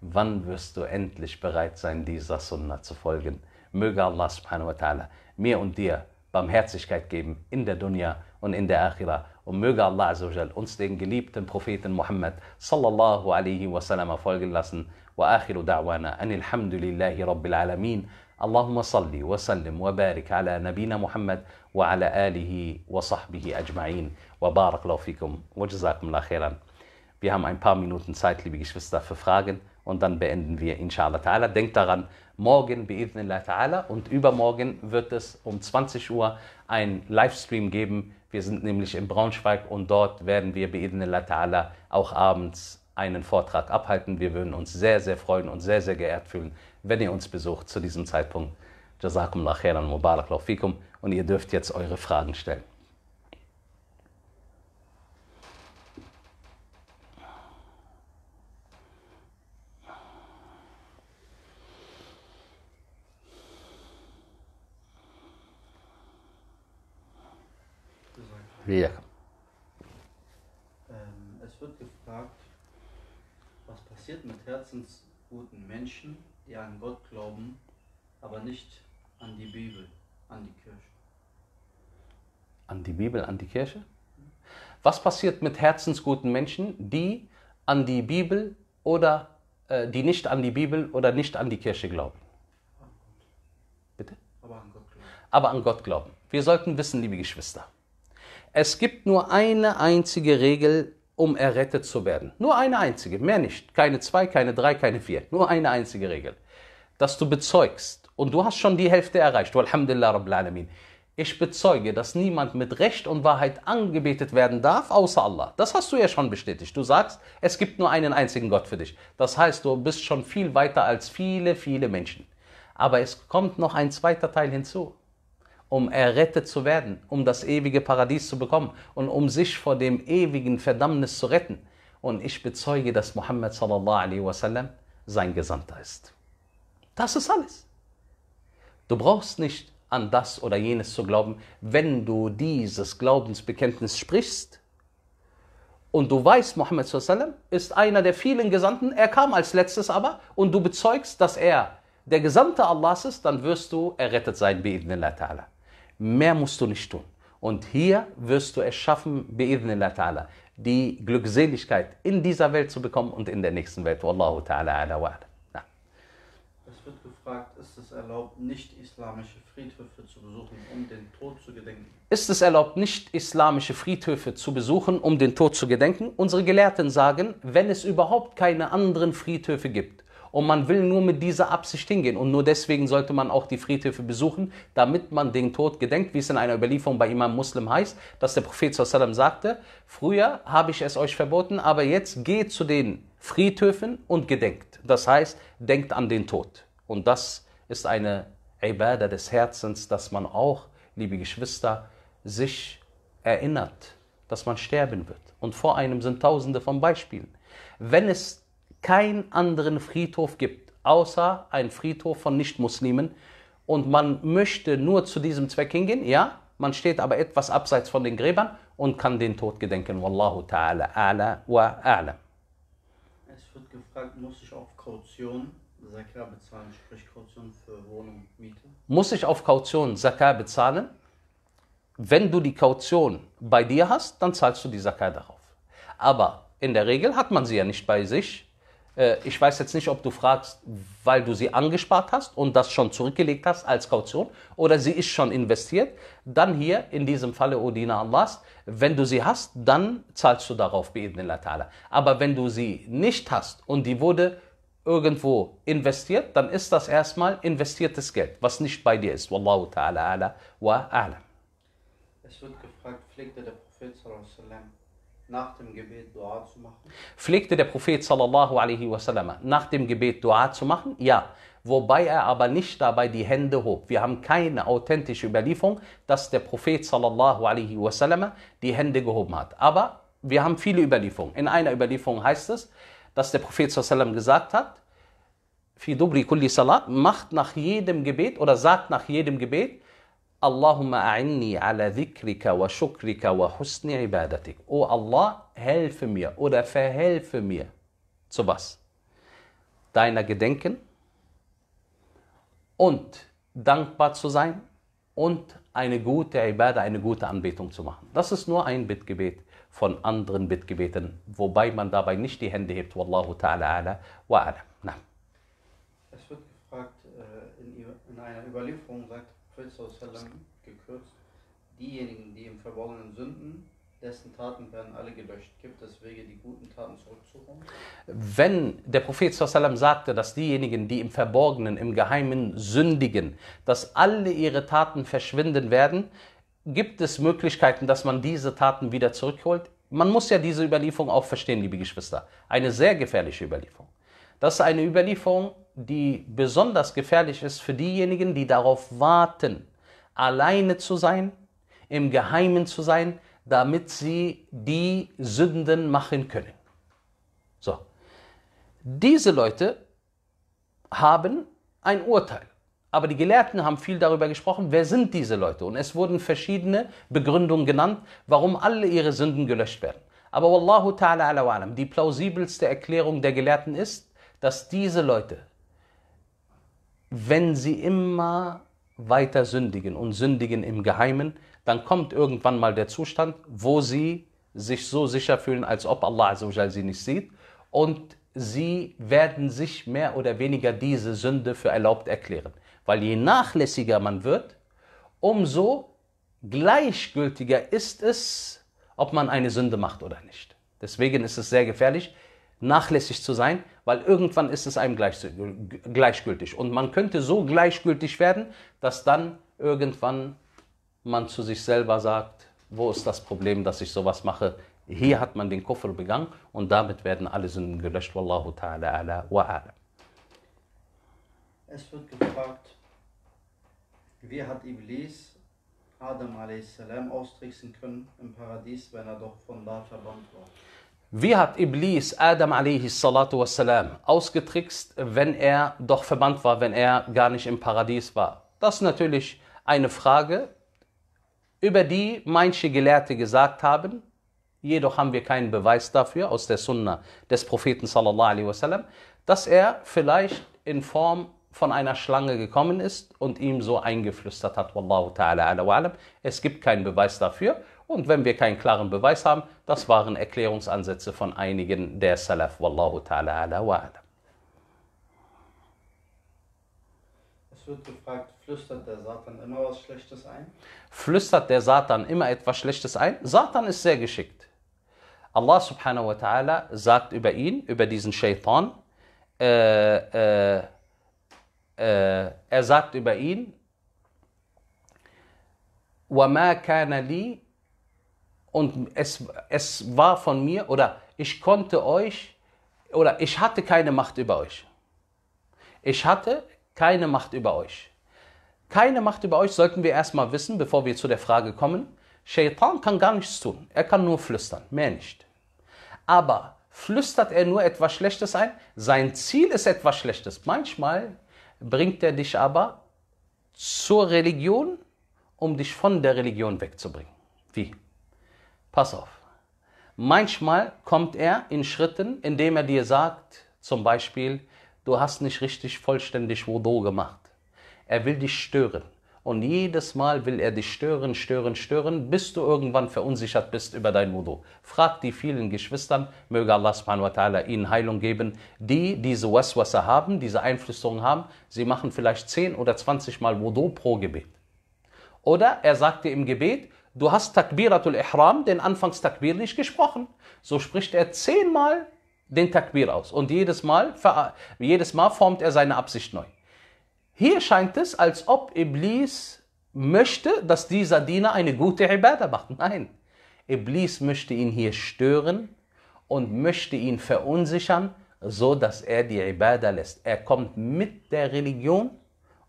Speaker 1: Wann wirst du endlich bereit sein, dieser Sunna zu folgen? Möge Allah subhanahu wa ta'ala mir und dir Barmherzigkeit geben in der Dunya und in der Akhira. Und möge Allah Azzawajal uns den geliebten Propheten Muhammad sallallahu alaihi wasallam folgen lassen. Wa akhiru da'wana anil hamdulillahi rabbil alamin. اللهم صل وسلم وبارك على نبينا محمد وعلى آله وصحبه أجمعين وبارك الله فيكم وجزاكم الله خيرا Wir haben ein paar Minuten Zeit, liebe Geschwister, für Fragen und dann beenden wir inshallah ta'ala. Denkt daran, morgen bi'idhnillah ta'ala und übermorgen wird es um 20 Uhr ein Livestream geben Wir sind nämlich in Braunschweig und dort werden wir Beidnillah Ta'ala auch abends einen Vortrag abhalten. Wir würden uns sehr, sehr freuen und sehr, sehr geehrt fühlen, wenn ihr uns besucht zu diesem Zeitpunkt. Jazakum khairan, mubarakallahu fikum. Und ihr dürft jetzt eure Fragen stellen.
Speaker 2: Riech. Ähm, es wird gefragt, was passiert mit herzensguten Menschen, die an Gott glauben, aber nicht an die Bibel, an die Kirche?
Speaker 1: An die Bibel, an die Kirche? Was passiert mit herzensguten Menschen, die an die Bibel oder äh, die nicht an die Bibel oder nicht an die Kirche glauben? Bitte?
Speaker 2: Aber an Gott glauben.
Speaker 1: Aber an Gott glauben. Wir sollten wissen, liebe Geschwister, es gibt nur eine einzige Regel, um errettet zu werden. Nur eine einzige, mehr nicht. Keine zwei, keine drei, keine vier. Nur eine einzige Regel. Dass du bezeugst. Und du hast schon die Hälfte erreicht. Alhamdulillah Rabbil Alamin. Ich bezeuge, dass niemand mit Recht und Wahrheit angebetet werden darf, außer Allah. Das hast du ja schon bestätigt. Du sagst, es gibt nur einen einzigen Gott für dich. Das heißt, du bist schon viel weiter als viele, viele Menschen. Aber es kommt noch ein zweiter Teil hinzu um errettet zu werden, um das ewige Paradies zu bekommen und um sich vor dem ewigen Verdammnis zu retten. Und ich bezeuge, dass Muhammad wasallam sein Gesandter ist. Das ist alles. Du brauchst nicht an das oder jenes zu glauben, wenn du dieses Glaubensbekenntnis sprichst und du weißt, Muhammad ist einer der vielen Gesandten, er kam als letztes aber und du bezeugst, dass er der Gesandte Allahs ist, dann wirst du errettet sein, bi'idnillah ta'ala mehr musst du nicht tun. Und hier wirst du es schaffen, bi'idhnillah ta'ala, die Glückseligkeit in dieser Welt zu bekommen und in der nächsten Welt. Wallahu ta'ala ala wa ala. Ja.
Speaker 2: Es wird gefragt, ist es erlaubt, nicht-islamische Friedhöfe zu besuchen, um den Tod zu gedenken?
Speaker 1: Ist es erlaubt, nicht-islamische Friedhöfe zu besuchen, um den Tod zu gedenken? Unsere Gelehrten sagen, wenn es überhaupt keine anderen Friedhöfe gibt, und man will nur mit dieser Absicht hingehen. Und nur deswegen sollte man auch die Friedhöfe besuchen, damit man den Tod gedenkt, wie es in einer Überlieferung bei Imam Muslim heißt, dass der Prophet sallam sagte, früher habe ich es euch verboten, aber jetzt geht zu den Friedhöfen und gedenkt. Das heißt, denkt an den Tod. Und das ist eine Ibadah des Herzens, dass man auch, liebe Geschwister, sich erinnert, dass man sterben wird. Und vor einem sind tausende von Beispielen. Wenn es keinen anderen Friedhof gibt, außer ein Friedhof von Nichtmuslimen. Und man möchte nur zu diesem Zweck hingehen, ja, man steht aber etwas abseits von den Gräbern und kann den Tod gedenken. Wallahu ta'ala, ala wa ala.
Speaker 2: Es wird gefragt, muss ich auf Kaution Zakar bezahlen, sprich Kaution für Wohnung und Miete?
Speaker 1: Muss ich auf Kaution Zakar bezahlen? Wenn du die Kaution bei dir hast, dann zahlst du die Zakar darauf. Aber in der Regel hat man sie ja nicht bei sich. Äh, ich weiß jetzt nicht, ob du fragst, weil du sie angespart hast und das schon zurückgelegt hast als Kaution oder sie ist schon investiert, dann hier in diesem Falle o Odina Allahs, wenn du sie hast, dann zahlst du darauf bi'idnillah ta'ala. Aber wenn du sie nicht hast und die wurde irgendwo investiert, dann ist das erstmal investiertes Geld, was nicht bei dir ist. Wallahu ta'ala ala wa a'lam.
Speaker 2: Es wird gefragt, pflegte der Prophet sallallahu alaihi wasallam nach dem Gebet Dua zu machen?
Speaker 1: Pflegte der Prophet sallallahu alaihi wasallam nach dem Gebet Dua zu machen? Ja. Wobei er aber nicht dabei die Hände hob. Wir haben keine authentische Überlieferung, dass der Prophet sallallahu alaihi wasallam die Hände gehoben hat. Aber wir haben viele Überlieferungen. In einer Überlieferung heißt es, dass der Prophet sallallahu gesagt hat, fi dubri kulli salat, macht nach jedem Gebet oder sagt nach jedem Gebet, Allahumma a'inni ala dhikrika wa shukrika wa husni ibadatik. O Allah, helfe mir oder verhelfe mir. Zu was? Deiner Gedenken und dankbar zu sein und eine gute Ibadah, eine gute Anbetung zu machen. Das ist nur ein Bittgebet von anderen Bittgebeten, wobei man dabei nicht die Hände hebt. Wallahu ta'ala ala wa ala. Na.
Speaker 2: Es wird gefragt, äh, in einer Überlieferung sagt gekürzt, diejenigen, die im Verborgenen sünden, dessen Taten werden alle gelöscht. Gibt es Wege, die guten Taten zurückzuholen?
Speaker 1: Wenn der Prophet sallam sagte, dass diejenigen, die im Verborgenen, im Geheimen sündigen, dass alle ihre Taten verschwinden werden, gibt es Möglichkeiten, dass man diese Taten wieder zurückholt? Man muss ja diese Überlieferung auch verstehen, liebe Geschwister. Eine sehr gefährliche Überlieferung. Das ist eine Überlieferung, die besonders gefährlich ist für diejenigen, die darauf warten, alleine zu sein, im Geheimen zu sein, damit sie die Sünden machen können. So. Diese Leute haben ein Urteil. Aber die Gelehrten haben viel darüber gesprochen, wer sind diese Leute? Und es wurden verschiedene Begründungen genannt, warum alle ihre Sünden gelöscht werden. Aber Wallahu ta'ala ala wa'alam, die plausibelste Erklärung der Gelehrten ist, dass diese Leute wenn sie immer weiter sündigen und sündigen im Geheimen, dann kommt irgendwann mal der Zustand, wo sie sich so sicher fühlen, als ob Allah sie nicht sieht und sie werden sich mehr oder weniger diese Sünde für erlaubt erklären. Weil je nachlässiger man wird, umso gleichgültiger ist es, ob man eine Sünde macht oder nicht. Deswegen ist es sehr gefährlich, nachlässig zu sein, weil irgendwann ist es einem gleichgültig. Und man könnte so gleichgültig werden, dass dann irgendwann man zu sich selber sagt, wo ist das Problem, dass ich sowas mache? Hier hat man den Koffer begangen und damit werden alle Sünden gelöscht. Wallahu ta'ala ala wa ala.
Speaker 2: Es wird gefragt, wie hat Iblis Adam a.s. austricksen können im Paradies, wenn er doch von da verbannt war?
Speaker 1: Wie hat Iblis Adam alayhi salatu wassalam ausgetrickst, wenn er doch verbannt war, wenn er gar nicht im Paradies war? Das ist natürlich eine Frage, über die manche Gelehrte gesagt haben, jedoch haben wir keinen Beweis dafür aus der Sunna des Propheten sallallahu alaihi wasallam, dass er vielleicht in Form von einer Schlange gekommen ist und ihm so eingeflüstert hat, wallahu ta'ala ala wa'alam. Es gibt keinen Beweis dafür. Und wenn wir keinen klaren Beweis haben, das waren Erklärungsansätze von einigen der Salaf. Wallahu ta'ala ala wa ala.
Speaker 2: Es wird gefragt, flüstert der Satan immer was Schlechtes ein?
Speaker 1: Flüstert der Satan immer etwas Schlechtes ein? Satan ist sehr geschickt. Allah subhanahu wa ta'ala sagt über ihn, über diesen Shaitan, äh, äh, äh er sagt über ihn, وَمَا كَانَ لِي und es, es war von mir, oder ich konnte euch, oder ich hatte keine Macht über euch. Ich hatte keine Macht über euch. Keine Macht über euch sollten wir erstmal wissen, bevor wir zu der Frage kommen. Shaitan kann gar nichts tun. Er kann nur flüstern, mehr nicht. Aber flüstert er nur etwas Schlechtes ein? Sein Ziel ist etwas Schlechtes. Manchmal bringt er dich aber zur Religion, um dich von der Religion wegzubringen. Wie? Pass auf. Manchmal kommt er in Schritten, indem er dir sagt, zum Beispiel, du hast nicht richtig vollständig Wudu gemacht. Er will dich stören. Und jedes Mal will er dich stören, stören, stören, bis du irgendwann verunsichert bist über dein Wudu. Frag die vielen Geschwistern, möge Allah subhanahu wa ta'ala ihnen Heilung geben, die diese Waswasa haben, diese Einflüsterung haben. Sie machen vielleicht 10 oder 20 Mal Wudu pro Gebet. Oder er sagt dir im Gebet, du hast Takbiratul Ihram, den Anfangstakbir, nicht gesprochen. So spricht er zehnmal den Takbir aus und jedes Mal, jedes Mal formt er seine Absicht neu. Hier scheint es, als ob Iblis möchte, dass dieser Diener eine gute Ibadah macht. Nein, Iblis möchte ihn hier stören und möchte ihn verunsichern, so dass er die Ibadah lässt. Er kommt mit der Religion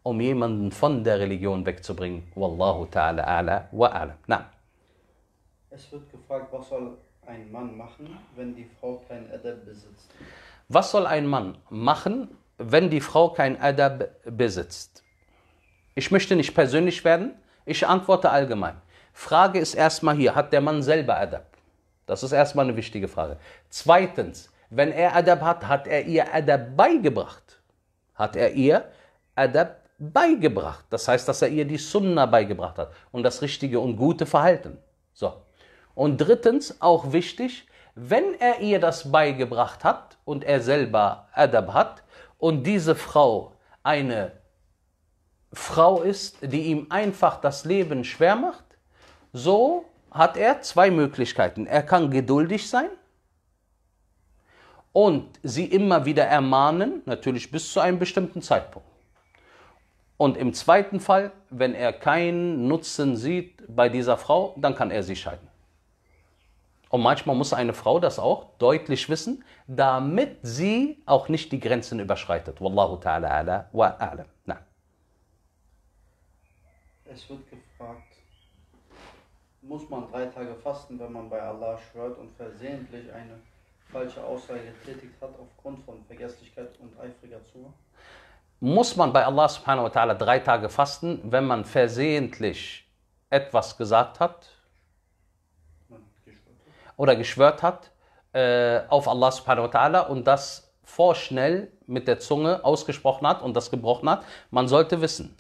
Speaker 1: um jemanden von der Religion wegzubringen. Wallahu ta'ala ala wa ala. Na.
Speaker 2: Es wird gefragt, was soll ein Mann machen, wenn die Frau kein Adab besitzt?
Speaker 1: Was soll ein Mann machen, wenn die Frau kein Adab besitzt? Ich möchte nicht persönlich werden, ich antworte allgemein. Frage ist erstmal hier, hat der Mann selber Adab? Das ist erstmal eine wichtige Frage. Zweitens, wenn er Adab hat, hat er ihr Adab beigebracht? Hat er ihr Adab beigebracht. Das heißt, dass er ihr die Sunna beigebracht hat und das richtige und gute Verhalten. So. Und drittens, auch wichtig, wenn er ihr das beigebracht hat und er selber Adab hat und diese Frau eine Frau ist, die ihm einfach das Leben schwer macht, so hat er zwei Möglichkeiten. Er kann geduldig sein und sie immer wieder ermahnen, natürlich bis zu einem bestimmten Zeitpunkt. Und im zweiten Fall, wenn er keinen Nutzen sieht bei dieser Frau, dann kann er sie scheiden. Und manchmal muss eine Frau das auch deutlich wissen, damit sie auch nicht die Grenzen überschreitet. Wallahu ta'ala ala wa alam. Na.
Speaker 2: Es wird gefragt, muss man drei Tage fasten, wenn man bei Allah schwört und versehentlich eine falsche Aussage getätigt hat aufgrund von Vergesslichkeit und eifriger Zuhör?
Speaker 1: muss man bei Allah subhanahu wa ta'ala drei Tage fasten, wenn man versehentlich etwas gesagt hat oder geschwört hat äh, auf Allah subhanahu wa ta'ala und das vorschnell mit der Zunge ausgesprochen hat und das gebrochen hat. Man sollte wissen,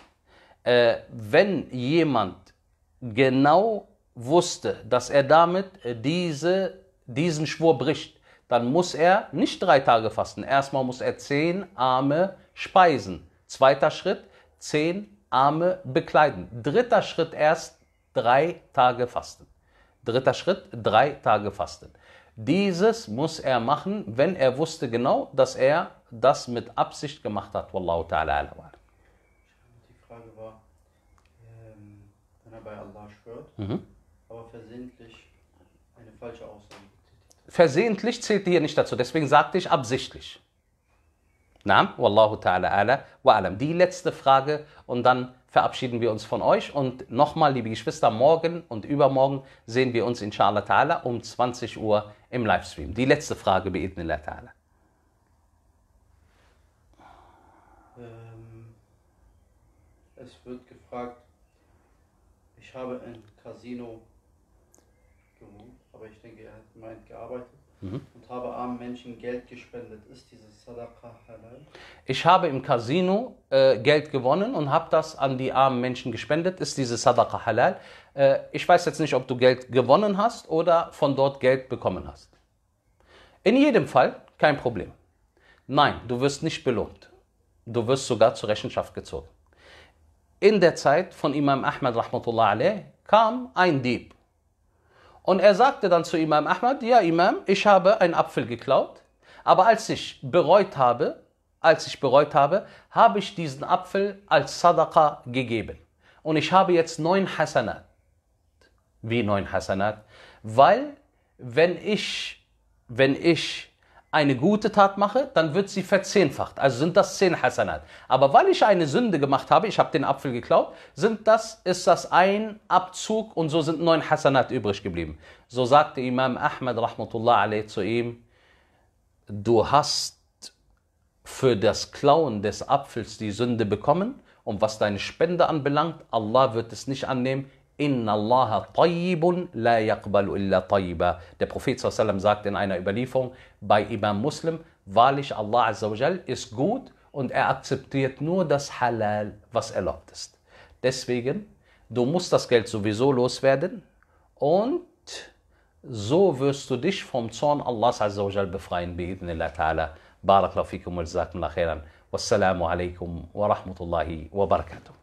Speaker 1: äh, wenn jemand genau wusste, dass er damit äh, diese, diesen Schwur bricht, dann muss er nicht drei Tage fasten. Erstmal muss er zehn Arme speisen. Zweiter Schritt, zehn Arme bekleiden. Dritter Schritt erst drei Tage fasten. Dritter Schritt, drei Tage fasten. Dieses muss er machen, wenn er wusste genau, dass er das mit Absicht gemacht hat. Wallahu ta'ala Die
Speaker 2: Frage war, ähm, wenn er bei Allah schwört, mhm. aber versehentlich eine falsche Aussage
Speaker 1: versehentlich zählt hier nicht dazu. Deswegen sagte ich absichtlich. Naam, wallahu ta'ala ala wa alam. Die letzte Frage und dann verabschieden wir uns von euch. Und nochmal, liebe Geschwister, morgen und übermorgen sehen wir uns inshallah ta'ala um 20 Uhr im Livestream. Die letzte Frage bi'idnillah ta'ala.
Speaker 2: Ähm, es wird gefragt, ich habe ein Casino aber ich denke, er hat meint gearbeitet mhm. und habe armen Menschen Geld gespendet. Ist dieses Sadaqa halal?
Speaker 1: Ich habe im Casino äh, Geld gewonnen und habe das an die armen Menschen gespendet. Ist dieses Sadaqa halal? Äh, ich weiß jetzt nicht, ob du Geld gewonnen hast oder von dort Geld bekommen hast. In jedem Fall kein Problem. Nein, du wirst nicht belohnt. Du wirst sogar zur Rechenschaft gezogen. In der Zeit von Imam Ahmad rahmatullah alayh kam ein Dieb und er sagte dann zu Imam Ahmad, ja Imam, ich habe einen Apfel geklaut, aber als ich bereut habe, als ich bereut habe, habe ich diesen Apfel als Sadaqa gegeben. Und ich habe jetzt neun Hasanat. Wie neun Hasanat? Weil, wenn ich, wenn ich eine gute Tat mache, dann wird sie verzehnfacht. Also sind das zehn Hasanat. Aber weil ich eine Sünde gemacht habe, ich habe den Apfel geklaut, sind das, ist das ein Abzug und so sind neun Hasanat übrig geblieben. So sagte Imam Ahmed Rahmatullah alayhi zu ihm, du hast für das Klauen des Apfels die Sünde bekommen und was deine Spende anbelangt, Allah wird es nicht annehmen, Inna Allah tayyibun la yaqbalu illa tayyiba. Der Prophet sallam sagt in einer Überlieferung, bei Imam Muslim, wahrlich Allah Azzawajal ist gut und er akzeptiert nur das Halal, was erlaubt ist. Deswegen, du musst das Geld sowieso loswerden und so wirst du dich vom Zorn Allahs Azzawajal befreien, bi'idnillah ta'ala. Barakallahu fikum wa jazakumullah khairan. Wassalamu alaikum wa rahmatullahi wa barakatuh.